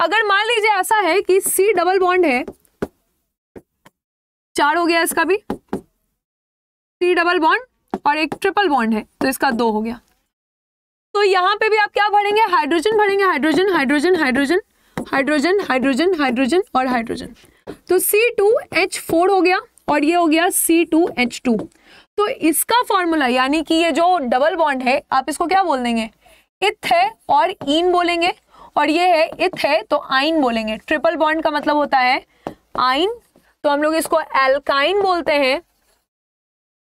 अगर मान लीजिए ऐसा है कि सी डबल बॉन्ड है चार हो गया इसका भी सी डबल बॉन्ड और एक ट्रिपल बॉन्ड है तो इसका दो हो गया तो यहां पे भी आप क्या भरेंगे हाइड्रोजन भरेंगे hydrogen hydrogen hydrogen hydrogen hydrogen hydrogen और हाइड्रोजन तो सी टू एच फोर हो गया और ये हो गया सी टू एच टू तो इसका फॉर्मूला यानी कि ये जो डबल बॉन्ड है आप इसको क्या बोल देंगे इथ है और इन बोलेंगे और ये है इथ है तो आइन बोलेंगे ट्रिपल बॉन्ड का मतलब होता है आइन तो हम लोग इसको एल्काइन बोलते हैं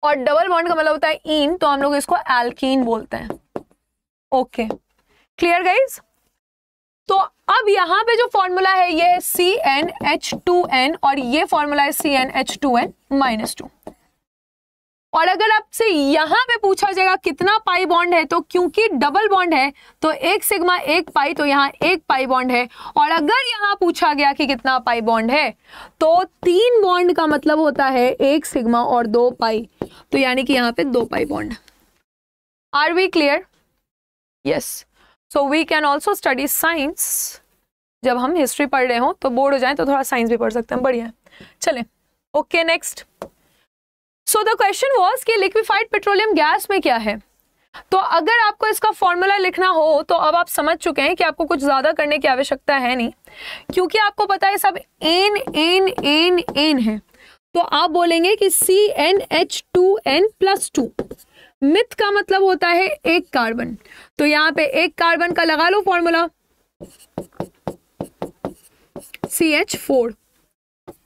और डबल बॉन्ड का मतलब होता है इन तो हम लोग इसको एल्कीन बोलते हैं ओके क्लियर गाइज तो अब यहां पे जो फॉर्मूला है ये C N H two N और ये फॉर्मूला है C N H two N minus two और अगर आपसे यहां पे पूछा जाएगा कितना पाई बॉन्ड है तो क्योंकि डबल बॉन्ड है तो एक सिग्मा एक पाई तो यहाँ एक पाई बॉन्ड है और अगर यहाँ पूछा गया कि कितना पाई बॉन्ड है तो तीन बॉन्ड का मतलब होता है एक सिग्मा और दो पाई तो यानी कि यहाँ पे दो pi bond are we clear yes so we can also study science जब हम हिस्ट्री पढ़ रहे तो हो तो बोर्ड हो जाए तो थोड़ा साइंस भी पढ़ सकते हैं बढ़िया चले okay next so the question was कि लिक्विफाइड पेट्रोलियम गैस में क्या है तो अगर आपको इसका फॉर्मूला लिखना हो तो अब आप समझ चुके हैं कि आपको कुछ ज़्यादा करने की आवश्यकता है नहीं क्योंकि आपको पता है सब एन एन एन एन है तो आप बोलेंगे कि C N H two N plus two meth का मतलब होता है एक कार्बन तो यहाँ पे एक कार्बन का लगा लो formula C H four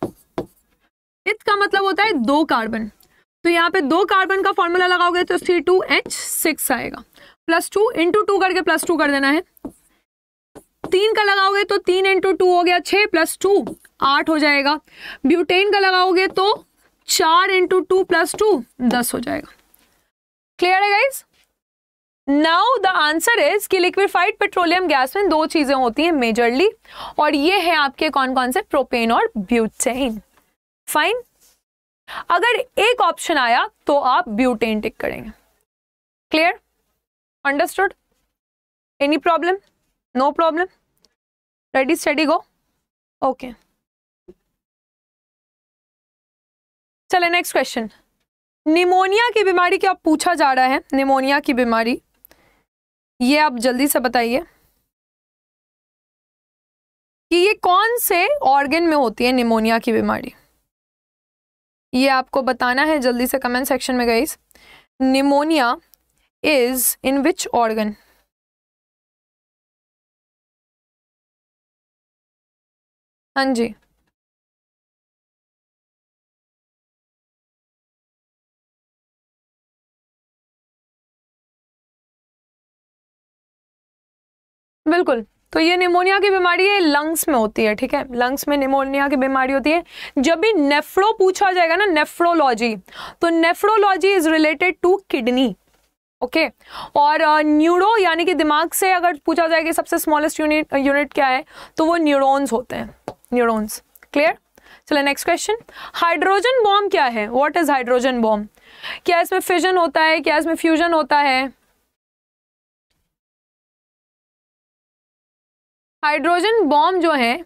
meth का मतलब होता है दो कार्बन तो यहाँ पे दो कार्बन का फॉर्मूला लगाओगे तो थ्री टू एच सिक्स आएगा प्लस टू इंटू टू करके प्लस टू कर देना है तीन का लगाओगे तो तीन इंटू टू हो गया छ प्लस टू आठ हो जाएगा ब्यूटेन का लगाओगे तो चार इंटू टू प्लस टू दस हो जाएगा क्लियर है guys now the answer is कि लिक्विफाइड पेट्रोलियम गैस में दो चीजें होती हैं मेजरली और ये है आपके कौन कौन से प्रोपेन और ब्यूटेन फाइन अगर एक ऑप्शन आया तो आप ब्यूटेन टिक करेंगे clear understood any problem no problem ready steady go okay चले नेक्स्ट क्वेश्चन निमोनिया की बीमारी क्या पूछा जा रहा है निमोनिया की बीमारी ये आप जल्दी से बताइए कि ये कौन से ऑर्गन में होती है निमोनिया की बीमारी ये आपको बताना है जल्दी से कमेंट सेक्शन में गई pneumonia is in which organ हाँ जी बिल्कुल तो ये निमोनिया की बीमारी है लंग्स में होती है ठीक है लंग्स में निमोनिया की बीमारी होती है जब भी नेफ्रो पूछा जाएगा ना नेफ्रोलॉजी तो nephrology is related to kidney okay okay. और न्यूरो uh, यानी कि दिमाग से अगर पूछा जाए कि सबसे स्मॉलेस्ट यूनिट यूनिट क्या है तो वो न्यूरॉन्स होते हैं न्यूरॉन्स क्लियर चलो नेक्स्ट क्वेश्चन हाइड्रोजन बॉम्ब क्या है व्हाट इज हाइड्रोजन बॉम्ब क्या इसमें फिजन होता है क्या इसमें फ्यूजन होता है हाइड्रोजन बॉम्ब जो है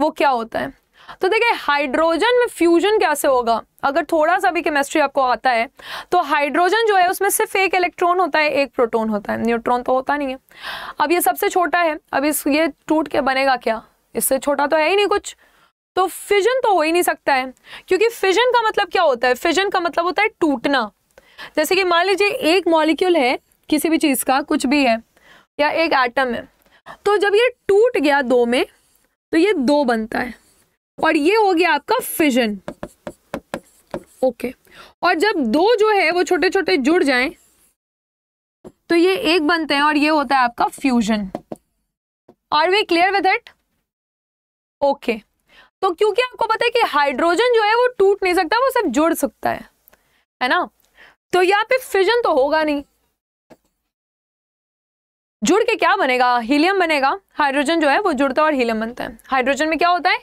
वो क्या होता है तो देखिए हाइड्रोजन में फ्यूजन कैसे होगा अगर थोड़ा सा भी केमिस्ट्री आपको आता है तो हाइड्रोजन जो है उसमें सिर्फ एक इलेक्ट्रॉन होता है एक प्रोटॉन होता है न्यूट्रॉन तो होता नहीं है अब ये सबसे छोटा है अब इस ये टूट के बनेगा क्या इससे छोटा तो है ही नहीं कुछ तो फिजन तो हो ही नहीं सकता है क्योंकि फिजन का मतलब क्या होता है फिजन का मतलब होता है टूटना जैसे कि मान लीजिए एक मॉलिक्यूल है किसी भी चीज़ का कुछ भी है या एक एटम है तो जब ये टूट गया दो में तो ये दो बनता है और ये हो गया आपका फिजन ओके और जब दो जो है वो छोटे छोटे जुड़ जाएं तो ये एक बनते हैं और ये होता है आपका fusion are we clear with it okay तो क्योंकि आपको पता है कि हाइड्रोजन जो है वो टूट नहीं सकता वो सिर्फ जुड़ सकता है है ना तो यहाँ पे फिजन तो होगा नहीं जुड़ के क्या बनेगा हीलियम बनेगा हाइड्रोजन जो है वो जुड़ता है और हीलियम बनता है हाइड्रोजन में क्या होता है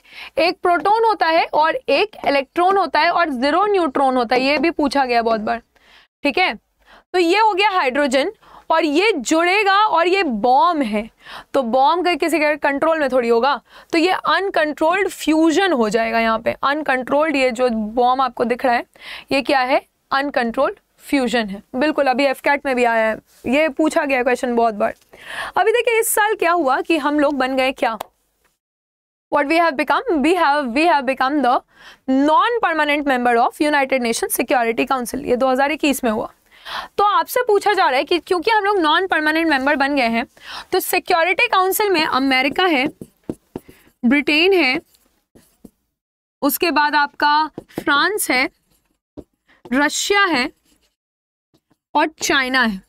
एक प्रोटोन होता है और एक इलेक्ट्रॉन होता है और जीरो न्यूट्रॉन होता है ये भी पूछा गया बहुत बार ठीक है तो ये हो गया हाइड्रोजन और ये जुड़ेगा और ये बॉम्ब है तो बॉम्ब का किसी के कंट्रोल में थोड़ी होगा तो ये अनकंट्रोल्ड फ्यूजन हो जाएगा यहाँ पे अनकंट्रोल्ड ये जो बॉम्ब आपको दिख रहा है ये क्या है अनकंट्रोल्ड फ्यूजन है बिल्कुल अभी एफ कैट में भी आया है ये पूछा गया क्वेश्चन बहुत बार अभी देखिए इस साल क्या हुआ कि हम लोग बन गए क्या what we have become we have we have become the non permanent member of United Nation Security Council ये 2021 में हुआ तो आपसे पूछा जा रहा है कि क्योंकि हम लोग नॉन परमानेंट मेंबर बन गए हैं तो सिक्योरिटी काउंसिल में अमेरिका है ब्रिटेन है उसके बाद आपका फ्रांस है रशिया है और चाइना है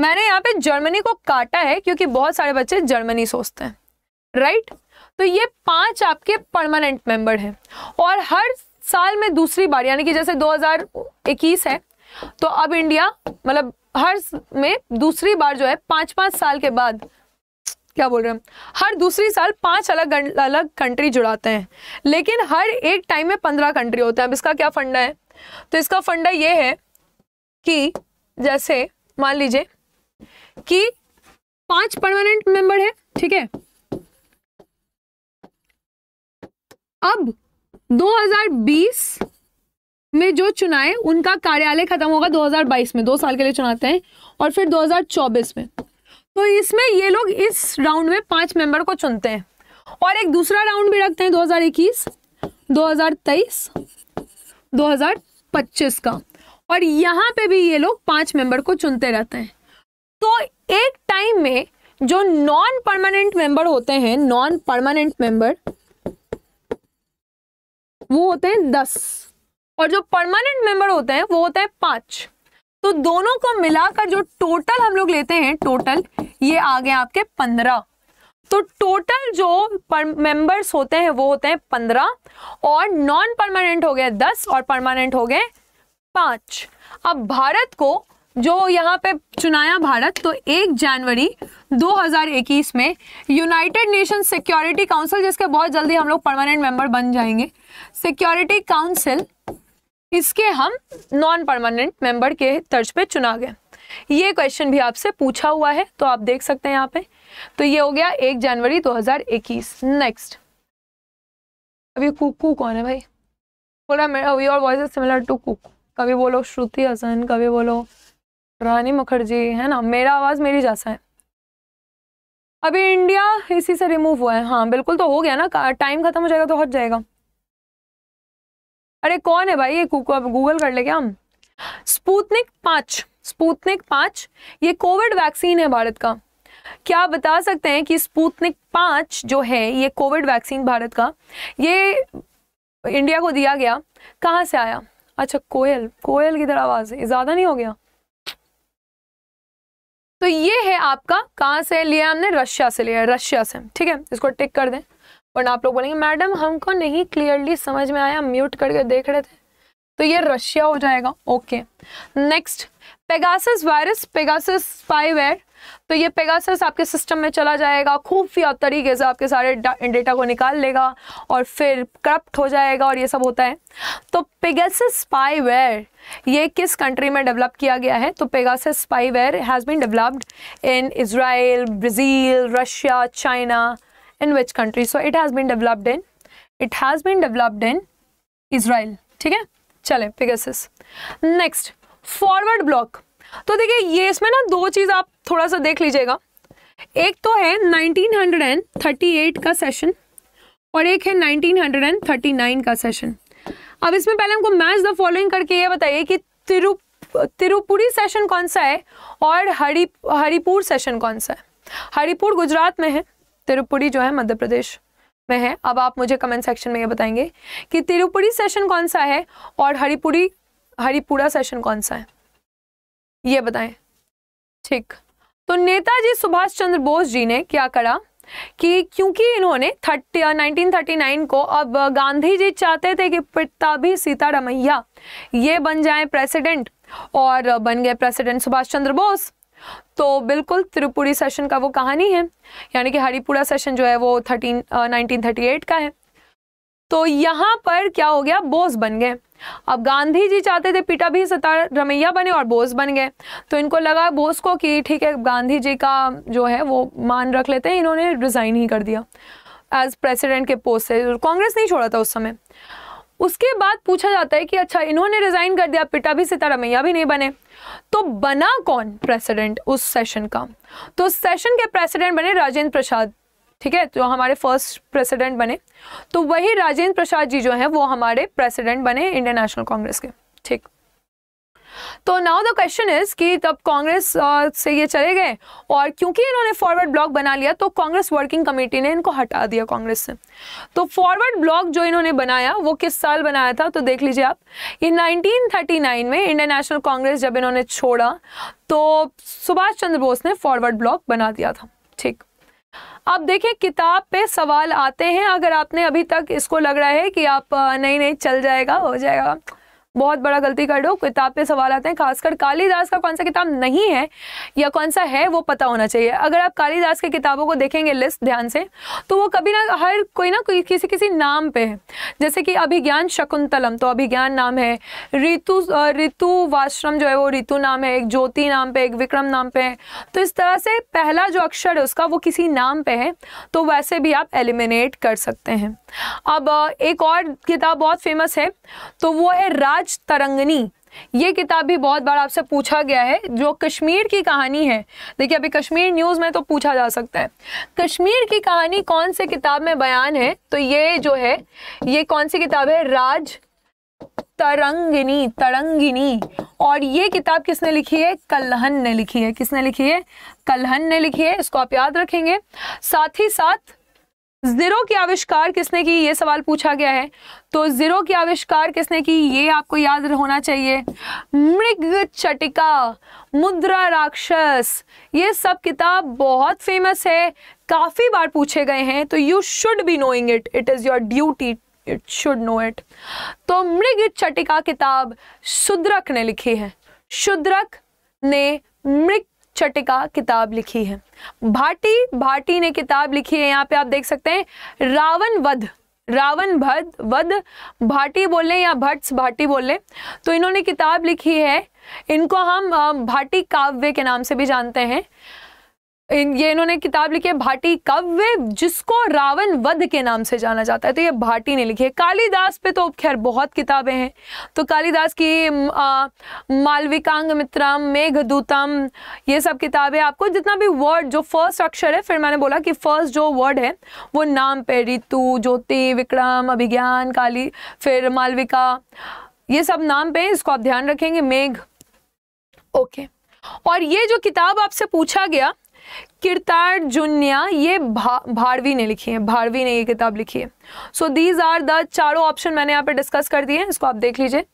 मैंने यहाँ पे जर्मनी को काटा है क्योंकि बहुत सारे बच्चे जर्मनी सोचते हैं राइट तो ये पांच आपके परमानेंट मेंबर हैं और हर साल में दूसरी बार यानी कि जैसे 2021 है तो अब इंडिया मतलब हर में दूसरी बार जो है पांच पांच साल के बाद क्या बोल रहे हैं हर दूसरी साल पांच अलग अलग कंट्री जुड़ाते हैं लेकिन हर एक टाइम में पंद्रह कंट्री होते हैं अब इसका क्या फंडा है तो इसका फंडा ये है कि जैसे मान लीजिए कि पांच परमानेंट मेंबर है ठीक है अब 2020 में जो चुनाए उनका कार्यालय खत्म होगा 2022 में दो साल के लिए चुनाते हैं और फिर 2024 में तो इसमें ये लोग इस राउंड में पांच मेंबर को चुनते हैं और एक दूसरा राउंड भी रखते हैं 2021, 2023, 2025 का और यहाँ पे भी ये लोग पांच मेंबर को चुनते रहते हैं तो एक टाइम में जो नॉन परमानेंट मेंबर होते हैं नॉन परमानेंट मेंबर वो होते हैं दस और जो परमानेंट मेंबर होते हैं वो होता है पांच तो दोनों को मिलाकर जो टोटल हम लोग लेते हैं टोटल ये आ गया आपके पंद्रह तो टोटल जो मेंबर्स होते हैं वो होते हैं पंद्रह और नॉन परमानेंट हो गए दस और परमानेंट हो गए पाँच अब भारत को जो यहाँ पे चुनाया भारत तो एक जनवरी 2021 में यूनाइटेड नेशन सिक्योरिटी काउंसिल जिसके बहुत जल्दी हम लोग परमानेंट मेंबर बन जाएंगे सिक्योरिटी काउंसिल इसके हम नॉन परमानेंट मेंबर के तर्ज पे चुना गए ये क्वेश्चन भी आपसे पूछा हुआ है तो आप देख सकते हैं यहाँ पे तो ये हो गया एक जनवरी 2021 नेक्स्ट अभी कुकू कौन है भाई थोड़ा मेरा voice is similar to Kuku कभी बोलो श्रुति हसन कभी बोलो रानी मुखर्जी है ना मेरा आवाज़ मेरी जैसा है अभी इंडिया इसी से रिमूव हुआ है हाँ बिल्कुल तो हो गया ना टाइम खत्म हो जाएगा तो हट जाएगा अरे कौन है भाई ये गूगल कर ले क्या हम स्पूतनिक पाँच स्पूतनिक पाँच ये कोविड वैक्सीन है भारत का क्या आप बता सकते हैं कि स्पूतनिक पाँच जो है ये कोविड वैक्सीन भारत का ये इंडिया को दिया गया कहाँ से आया अच्छा कोयल कोयल की तरह आवाज है ज्यादा नहीं हो गया तो ये है आपका कहाँ से लिया हमने रशिया से लिया रशिया से ठीक है इसको टिक कर दें वरना आप लोग बोलेंगे मैडम हमको नहीं क्लियरली समझ में आया म्यूट करके देख रहे थे तो ये रशिया हो जाएगा okay next Pegasus virus Pegasus spyware तो ये पेगासस आपके सिस्टम में चला जाएगा खूबफियाब तरीके से आपके सारे डेटा को निकाल लेगा और फिर करप्ट हो जाएगा और ये सब होता है तो पेगासस स्पाईवेयर ये किस कंट्री में डेवलप किया गया है तो Pegasus spyware has been developed in Israel Brazil Russia China in which country so it has been developed in it has been developed in Israel ठीक है चले पेगासस नेक्स्ट फॉरवर्ड ब्लॉक तो देखिए ये इसमें ना दो चीज़ आप थोड़ा सा देख लीजिएगा एक तो है 1938 का सेशन और एक है 1939 का सेशन अब इसमें पहले हमको मैच द फॉलोइंग करके ये बताइए कि तिरु तिरुपुरी सेशन कौन सा है और हरी हरिपुर सेशन कौन सा है हरिपुर गुजरात में है तिरुपुरी जो है मध्य प्रदेश में है अब आप मुझे कमेंट सेक्शन में ये बताएंगे कि तिरुपुरी सेशन कौन सा है और हरिपुरी हरिपुरा सेशन कौन सा है ये बताएं ठीक तो नेताजी सुभाष चंद्र बोस जी ने क्या करा कि क्योंकि इन्होंने थर्टी नाइनटीन थर्टी नाइन को अब गांधी जी चाहते थे कि प्रतापी सीतारमैया ये बन जाए प्रेसिडेंट और बन गए प्रेसिडेंट सुभाष चंद्र बोस तो बिल्कुल त्रिपुरी सेशन का वो कहानी है यानी कि हरिपुरा सेशन जो है वो थर्टीन नाइनटीन थर्टी एट का है तो यहाँ पर क्या हो गया बोस बन गए अब गांधी जी चाहते थे पिता भी सतार रमैया बने और बोस बन गए तो इनको लगा बोस को कि ठीक है गांधी जी का जो है वो मान रख लेते हैं इन्होंने रिज़ाइन ही कर दिया एज प्रेसिडेंट के पोस्ट से कांग्रेस नहीं छोड़ा था उस समय उसके बाद पूछा जाता है कि अच्छा इन्होंने रिज़ाइन कर दिया पिटा भी सीतारमैया भी नहीं बने तो बना कौन प्रेसिडेंट उस सेशन का तो सेशन के प्रेसिडेंट बने राजेंद्र प्रसाद ठीक है जो हमारे फर्स्ट प्रेसिडेंट बने तो वही राजेंद्र प्रसाद जी जो हैं वो हमारे प्रेसिडेंट बने इंडियन नेशनल कांग्रेस के ठीक तो नाउ द क्वेश्चन इज कि तब कांग्रेस से ये चले गए और क्योंकि इन्होंने फॉरवर्ड ब्लॉक बना लिया तो कांग्रेस वर्किंग कमेटी ने इनको हटा दिया कांग्रेस से तो फॉरवर्ड ब्लॉक जो इन्होंने बनाया वो किस साल बनाया था तो देख लीजिए आप ये 1939 में इंडियन नेशनल कांग्रेस जब इन्होंने छोड़ा तो सुभाष चंद्र बोस ने फॉरवर्ड ब्लॉक बना दिया था ठीक अब देखें किताब पे सवाल आते हैं अगर आपने अभी तक इसको लग रहा है कि आप नहीं नहीं चल जाएगा हो जाएगा बहुत बड़ा गलती कर दो किताब पे सवाल आते हैं खासकर कालीदास का कौन सा किताब नहीं है या कौन सा है वो पता होना चाहिए अगर आप कालीदास की किताबों को देखेंगे लिस्ट ध्यान से तो वो कभी ना हर कोई ना कोई किसी किसी नाम पे है जैसे कि अभिज्ञान शकुंतलम तो अभिज्ञान नाम है ऋतु ऋतु वाश्रम जो है वो ऋतु नाम है एक ज्योति नाम पे एक विक्रम नाम पे है तो इस तरह से पहला जो अक्षर है उसका वो किसी नाम पे है तो वैसे भी आप एलिमिनेट कर सकते हैं अब एक और किताब बहुत फेमस है तो वो है राज तरंगनी ये किताब भी बहुत बार आपसे पूछा गया है जो कश्मीर की कहानी है देखिए अभी कश्मीर न्यूज़ में तो पूछा जा सकता है कश्मीर की कहानी कौन से किताब में बयान है तो ये जो है ये कौन सी किताब है राज तरंगिनी तरंगिनी और ये किताब किसने लिखी है कलहन ने लिखी है किसने लिखी है कलहन ने लिखी है इसको आप याद रखेंगे साथ ही साथ जीरो की आविष्कार किसने की ये सवाल पूछा गया है तो जीरो की आविष्कार किसने की ये आपको याद होना चाहिए मृग चटिका मुद्रा राक्षस ये सब किताब बहुत फेमस है काफ़ी बार पूछे गए हैं तो you should be knowing it it is your duty it should know it तो मृग चटिका किताब शुद्रक ने लिखी है शुद्रक ने मृग छटिका किताब लिखी है भाटी भाटी ने किताब लिखी है यहाँ पे आप देख सकते हैं रावण वध रावण भद वध भाटी बोल लें या भट्स भाटी बोल लें तो इन्होंने किताब लिखी है इनको हम भाटी काव्य के नाम से भी जानते हैं ये इन्होंने किताब लिखी है भाटी कव्य जिसको रावण वध के नाम से जाना जाता है तो ये भाटी ने लिखी है कालिदास पे तो खैर बहुत किताबें हैं तो कालिदास की मालविकांग मेघ मेघदूतम ये सब किताबें आपको जितना भी वर्ड जो फर्स्ट अक्षर है फिर मैंने बोला कि फर्स्ट जो वर्ड है वो नाम पे ऋतु ज्योति विक्रम अभिज्ञान काली फिर मालविका ये सब नाम पे इसको आप ध्यान रखेंगे मेघ ओके और ये जो किताब आपसे पूछा गया किरतार ये भा भारवी ने लिखी है भारवी ने ये किताब लिखी है सो दीज आर द चारों ऑप्शन मैंने यहाँ पे डिस्कस कर दिए हैं इसको आप देख लीजिए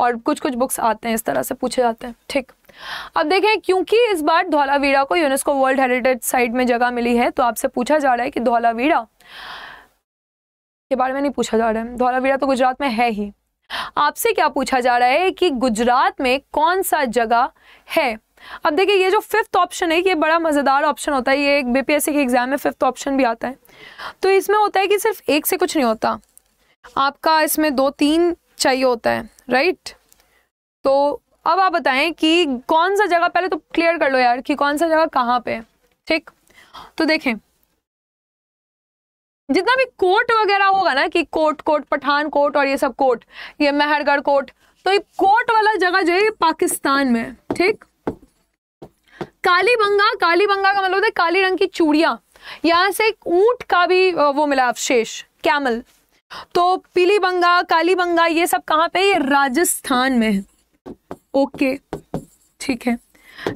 और कुछ कुछ बुक्स आते हैं इस तरह से पूछे जाते हैं ठीक अब देखें क्योंकि इस बार धौलावीड़ा को यूनेस्को वर्ल्ड हेरिटेज साइट में जगह मिली है तो आपसे पूछा जा रहा है कि धौलावीड़ा के बारे में नहीं पूछा जा रहा है धौलावीड़ा तो गुजरात में है ही आपसे क्या पूछा जा रहा है कि गुजरात में कौन सा जगह है अब देखिए ये जो फिफ्थ ऑप्शन है ये बड़ा मज़ेदार ऑप्शन होता है ये एक बीपीएससी के एग्ज़ाम में फिफ्थ ऑप्शन भी आता है तो इसमें होता है कि सिर्फ एक से कुछ नहीं होता आपका इसमें दो तीन चाहिए होता है राइट तो अब आप बताएं कि कौन सा जगह पहले तो क्लियर कर लो यार कि कौन सा जगह कहाँ पे ठीक तो देखें जितना भी कोर्ट वगैरह होगा ना कि कोर्ट कोर्ट पठान कोर्ट और ये सब कोर्ट ये मेहरगढ़ कोर्ट तो ये कोर्ट वाला जगह जो है पाकिस्तान में ठीक कालीबंगा कालीबंगा का मतलब होता है काली रंग की चूड़िया यहां से ऊंट का भी वो मिला अवशेष कैमल तो पीलीबंगा कालीबंगा ये सब कहां पे ये राजस्थान में है ओके ठीक है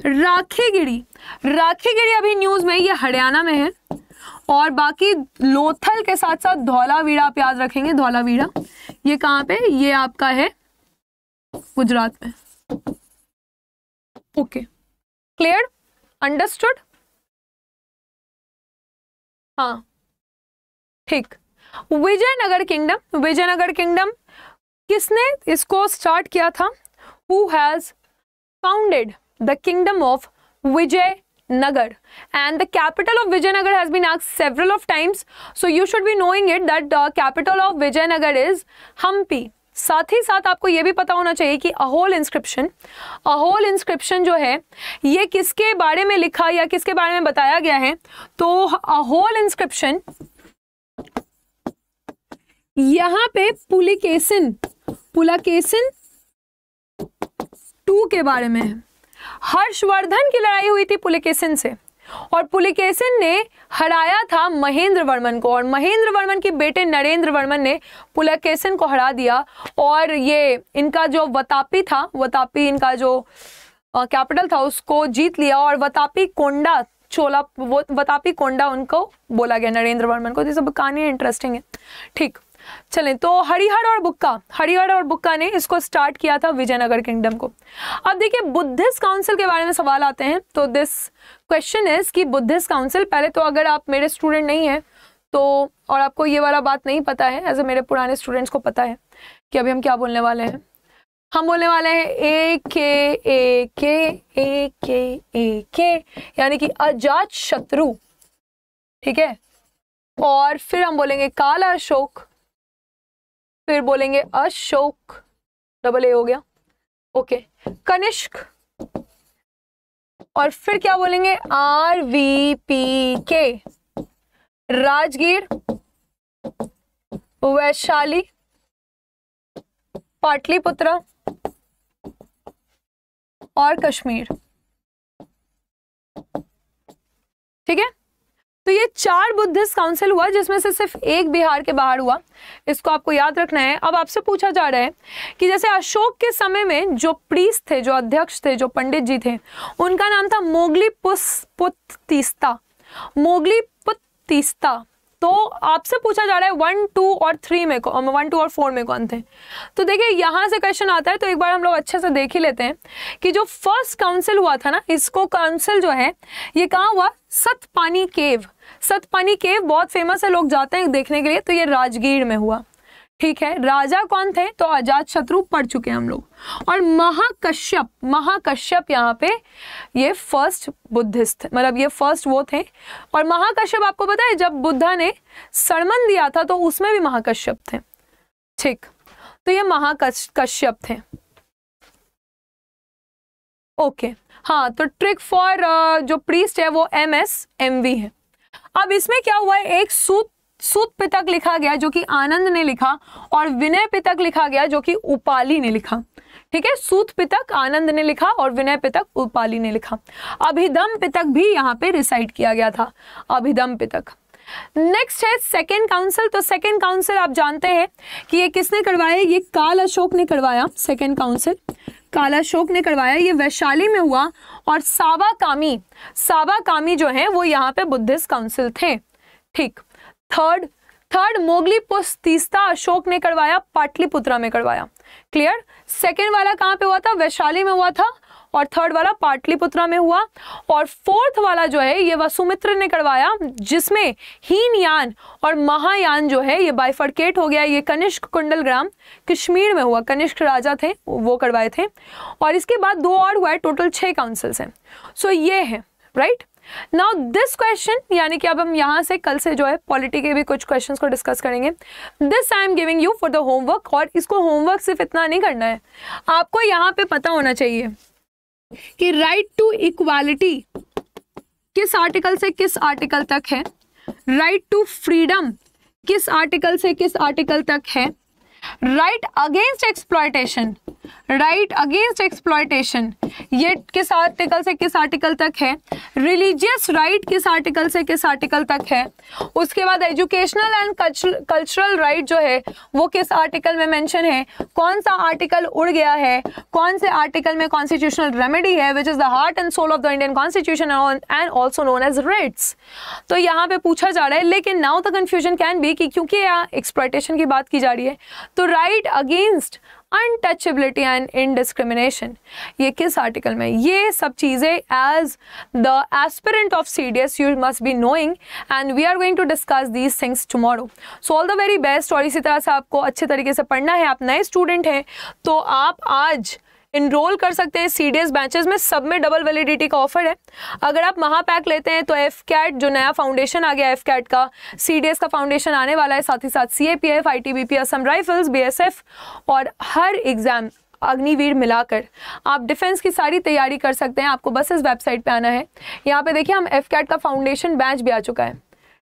राखी गिरी राखी गिरी अभी न्यूज में ये हरियाणा में है और बाकी लोथल के साथ साथ धौलावीड़ा आप याद रखेंगे धौलावीड़ा ये कहां पे ये आपका है गुजरात में ओके okay. क्लियर अंडरस्टूड हाँ ठीक विजयनगर किंगडम विजयनगर किंगडम किसने इसको स्टार्ट किया था who has founded the kingdom of Vijayanagar and the capital of Vijayanagar has been asked several of times so you should be knowing it that the capital of Vijayanagar is Hampi साथ ही साथ आपको यह भी पता होना चाहिए कि अहोल इंस्क्रिप्शन अहोल इंस्क्रिप्शन जो है ये किसके बारे में लिखा या किसके बारे में बताया गया है तो अहोल इंस्क्रिप्शन यहां पे पुलिकेशन पुलाकेशन टू के बारे में है हर्षवर्धन की लड़ाई हुई थी पुलिकेशन से और पुलिकेसन ने हराया था महेंद्र वर्मन को और महेंद्र वर्मन के बेटे नरेंद्र वर्मन ने पुलिकेसन को हरा दिया और ये इनका जो वतापी था वतापी इनका जो कैपिटल था उसको जीत लिया और वतापी कोंडा चोला वो वतापी कोंडा उनको बोला गया नरेंद्र वर्मन को तो सब कहानी इंटरेस्टिंग है ठीक चलें तो हरिहर और बुक्का हरिहर और बुक्का ने इसको स्टार्ट किया था विजयनगर किंगडम को अब देखिए बुद्धिस्ट काउंसिल के बारे में सवाल आते हैं तो दिस क्वेश्चन इज कि बुद्धिस्ट काउंसिल पहले तो अगर आप मेरे स्टूडेंट नहीं हैं तो और आपको ये वाला बात नहीं पता है एज ए मेरे पुराने स्टूडेंट्स को पता है कि अभी हम क्या बोलने वाले हैं हम बोलने वाले हैं ए के ए के ए के ए के यानी कि अजात शत्रु ठीक है और फिर हम बोलेंगे काला अशोक फिर बोलेंगे अशोक डबल ए हो गया ओके कनिष्क और फिर क्या बोलेंगे आर वी पी के राजगीर वैशाली पाटलिपुत्र और कश्मीर ठीक है तो ये चार बुद्धिस्ट काउंसिल हुआ जिसमें से सिर्फ एक बिहार के बाहर हुआ इसको आपको याद रखना है अब आपसे पूछा जा रहा है कि जैसे अशोक के समय में जो प्रीस थे जो अध्यक्ष थे जो पंडित जी थे उनका नाम था मोगली पुस पुत तीस्ता मोगली पुत तीस्ता तो आपसे पूछा जा रहा है वन टू और थ्री में वन टू और फोर में कौन थे तो देखिए यहाँ से क्वेश्चन आता है तो एक बार हम लोग अच्छे से देख ही लेते हैं कि जो फर्स्ट काउंसिल हुआ था ना इसको काउंसिल जो है ये कहाँ हुआ सतपानी केव सतपानी केव बहुत फेमस है लोग जाते हैं देखने के लिए तो ये राजगीर में हुआ ठीक है राजा कौन थे तो अजात शत्रु पढ़ चुके हैं हम लोग और महाकश्यप महाकश्यप यहाँ पे ये फर्स्ट बुद्धिस्ट मतलब ये फर्स्ट वो थे और महाकश्यप आपको पता है जब बुद्धा ने सरमन दिया था तो उसमें भी महाकश्यप थे ठीक तो ये महाकश्यप थे ओके हाँ तो ट्रिक फॉर uh, जो प्रीस्ट है वो एम एस एम वी है अब इसमें क्या हुआ है एक सूत सुत पितक लिखा गया जो कि आनंद ने लिखा और विनय पितक लिखा गया जो कि उपाली ने लिखा ठीक है सूत पितक आनंद ने लिखा और विनय पितक उपाली ने लिखा अभिदम पितक भी यहाँ पे रिसाइट किया गया था अभिदम पितक नेक्स्ट है सेकेंड काउंसिल तो सेकेंड काउंसिल आप जानते हैं कि ये किसने करवाया ये काल अशोक ने करवाया सेकेंड काउंसिल काल अशोक ने करवाया ये वैशाली में हुआ और सावा कामी सावा कामी जो है वो यहाँ पे बुद्धिस्ट काउंसिल थे ठीक थर्ड थर्ड मोगली पुस्तीस्ता अशोक ने करवाया पाटलिपुत्रा में करवाया क्लियर सेकेंड वाला कहाँ पे हुआ था वैशाली में हुआ था और थर्ड वाला पाटलिपुत्रा में हुआ और फोर्थ वाला जो है ये वसुमित्र ने करवाया जिसमें हीन यान और महायान जो है ये बाइफर्केट हो गया ये कनिष्क कुंडल ग्राम कश्मीर में हुआ कनिष्क राजा थे वो करवाए थे और इसके बाद दो और हुआ है टोटल छः काउंसिल्स हैं सो ये है राइट नाउ दिस क्वेश्चन यानी कि अब हम यहाँ से कल से जो है पॉलिटी के भी कुछ क्वेश्चंस को डिस्कस करेंगे this I am giving you for the homework और इसको होमवर्क सिर्फ इतना नहीं करना है आपको यहाँ पे पता होना चाहिए कि राइट टू इक्वालिटी किस आर्टिकल से किस आर्टिकल तक है राइट टू फ्रीडम किस आर्टिकल से किस आर्टिकल तक है right against exploitation right against exploitation ये किस आर्टिकल से किस आर्टिकल तक है रिलीजियस राइट right किस आर्टिकल से किस आर्टिकल तक है उसके बाद एजुकेशनल एंड कल्चरल राइट जो है वो किस आर्टिकल में मेंशन है कौन सा आर्टिकल उड़ गया है कौन से आर्टिकल में कॉन्स्टिट्यूशनल रेमेडी है which is the heart and soul of the Indian constitution and also known as rights तो यहाँ पे पूछा जा रहा है लेकिन नाउ द कन्फ्यूजन कैन भी कि क्योंकि यहाँ एक्सप्लॉयटेशन की बात की जा रही है तो right against untouchability and indiscrimination ये किस आर्टिकल में ये सब चीज़ें as the aspirant of C D S you must be knowing and we are going to discuss these things tomorrow so all the very best और इसी तरह से आपको अच्छे तरीके से पढ़ना है आप नए स्टूडेंट हैं तो आप आज इनरोल कर सकते हैं सी डी बैचेज में सब में डबल वैलिडिटी का ऑफर है अगर आप महापैक लेते हैं तो एफ कैट जो नया फाउंडेशन आ गया एफ कैट का सी डी एस का फाउंडेशन आने वाला है साथ ही साथ C A P F I T B P Assam rifles B S F और हर एग्ज़ाम अग्निवीर मिलाकर आप डिफेंस की सारी तैयारी कर सकते हैं आपको बस इस वेबसाइट पे आना है यहाँ पे देखिए हम एफ कैट का फाउंडेशन बैच भी आ चुका है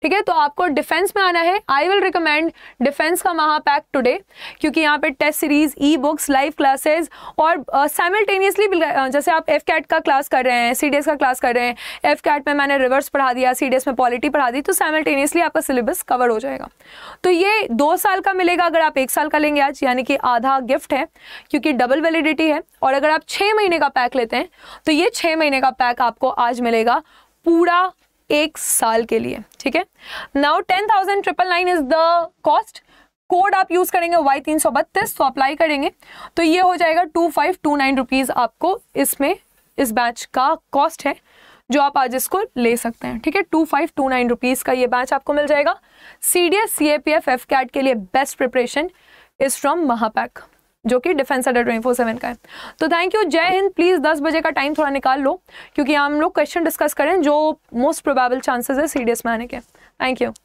ठीक है तो आपको डिफेंस में आना है आई विल रिकमेंड डिफेंस का महापैक टुडे क्योंकि यहाँ पे test series e books live classes और साइमल्टेनियसली uh, जैसे आप एफ कैट का क्लास कर रहे हैं सी डी एस का क्लास कर रहे हैं एफ कैट में मैंने रिवर्स पढ़ा दिया सी डी एस में पॉलिटी पढ़ा दी तो साइमल्टेनियसली आपका सिलेबस कवर हो जाएगा तो ये दो साल का मिलेगा अगर आप एक साल का लेंगे आज यानी कि आधा गिफ्ट है क्योंकि डबल वैलिडिटी है और अगर आप छः महीने का पैक लेते हैं तो ये छः महीने का पैक आपको आज मिलेगा पूरा एक साल के लिए ठीक है now ten thousand triple nine is the cost code आप यूज करेंगे वाई तीन सौ बत्तीस तो अप्लाई करेंगे तो ये हो जाएगा two five two nine rupees आपको इसमें इस बैच का कॉस्ट है जो आप आज इसको ले सकते हैं ठीक है two five two nine rupees का ये बैच आपको मिल जाएगा C D S C A P F AFCAT के लिए best preparation is from Mahapack जो कि डिफेंस अड्डा ट्वेंटी फोर सेवन का है तो थैंक यू जय हिंद प्लीज़ दस बजे का टाइम थोड़ा निकाल लो क्योंकि हम लोग क्वेश्चन डिस्कस करें जो मोस्ट प्रोबेबल चांसेस है सी में आने के थैंक यू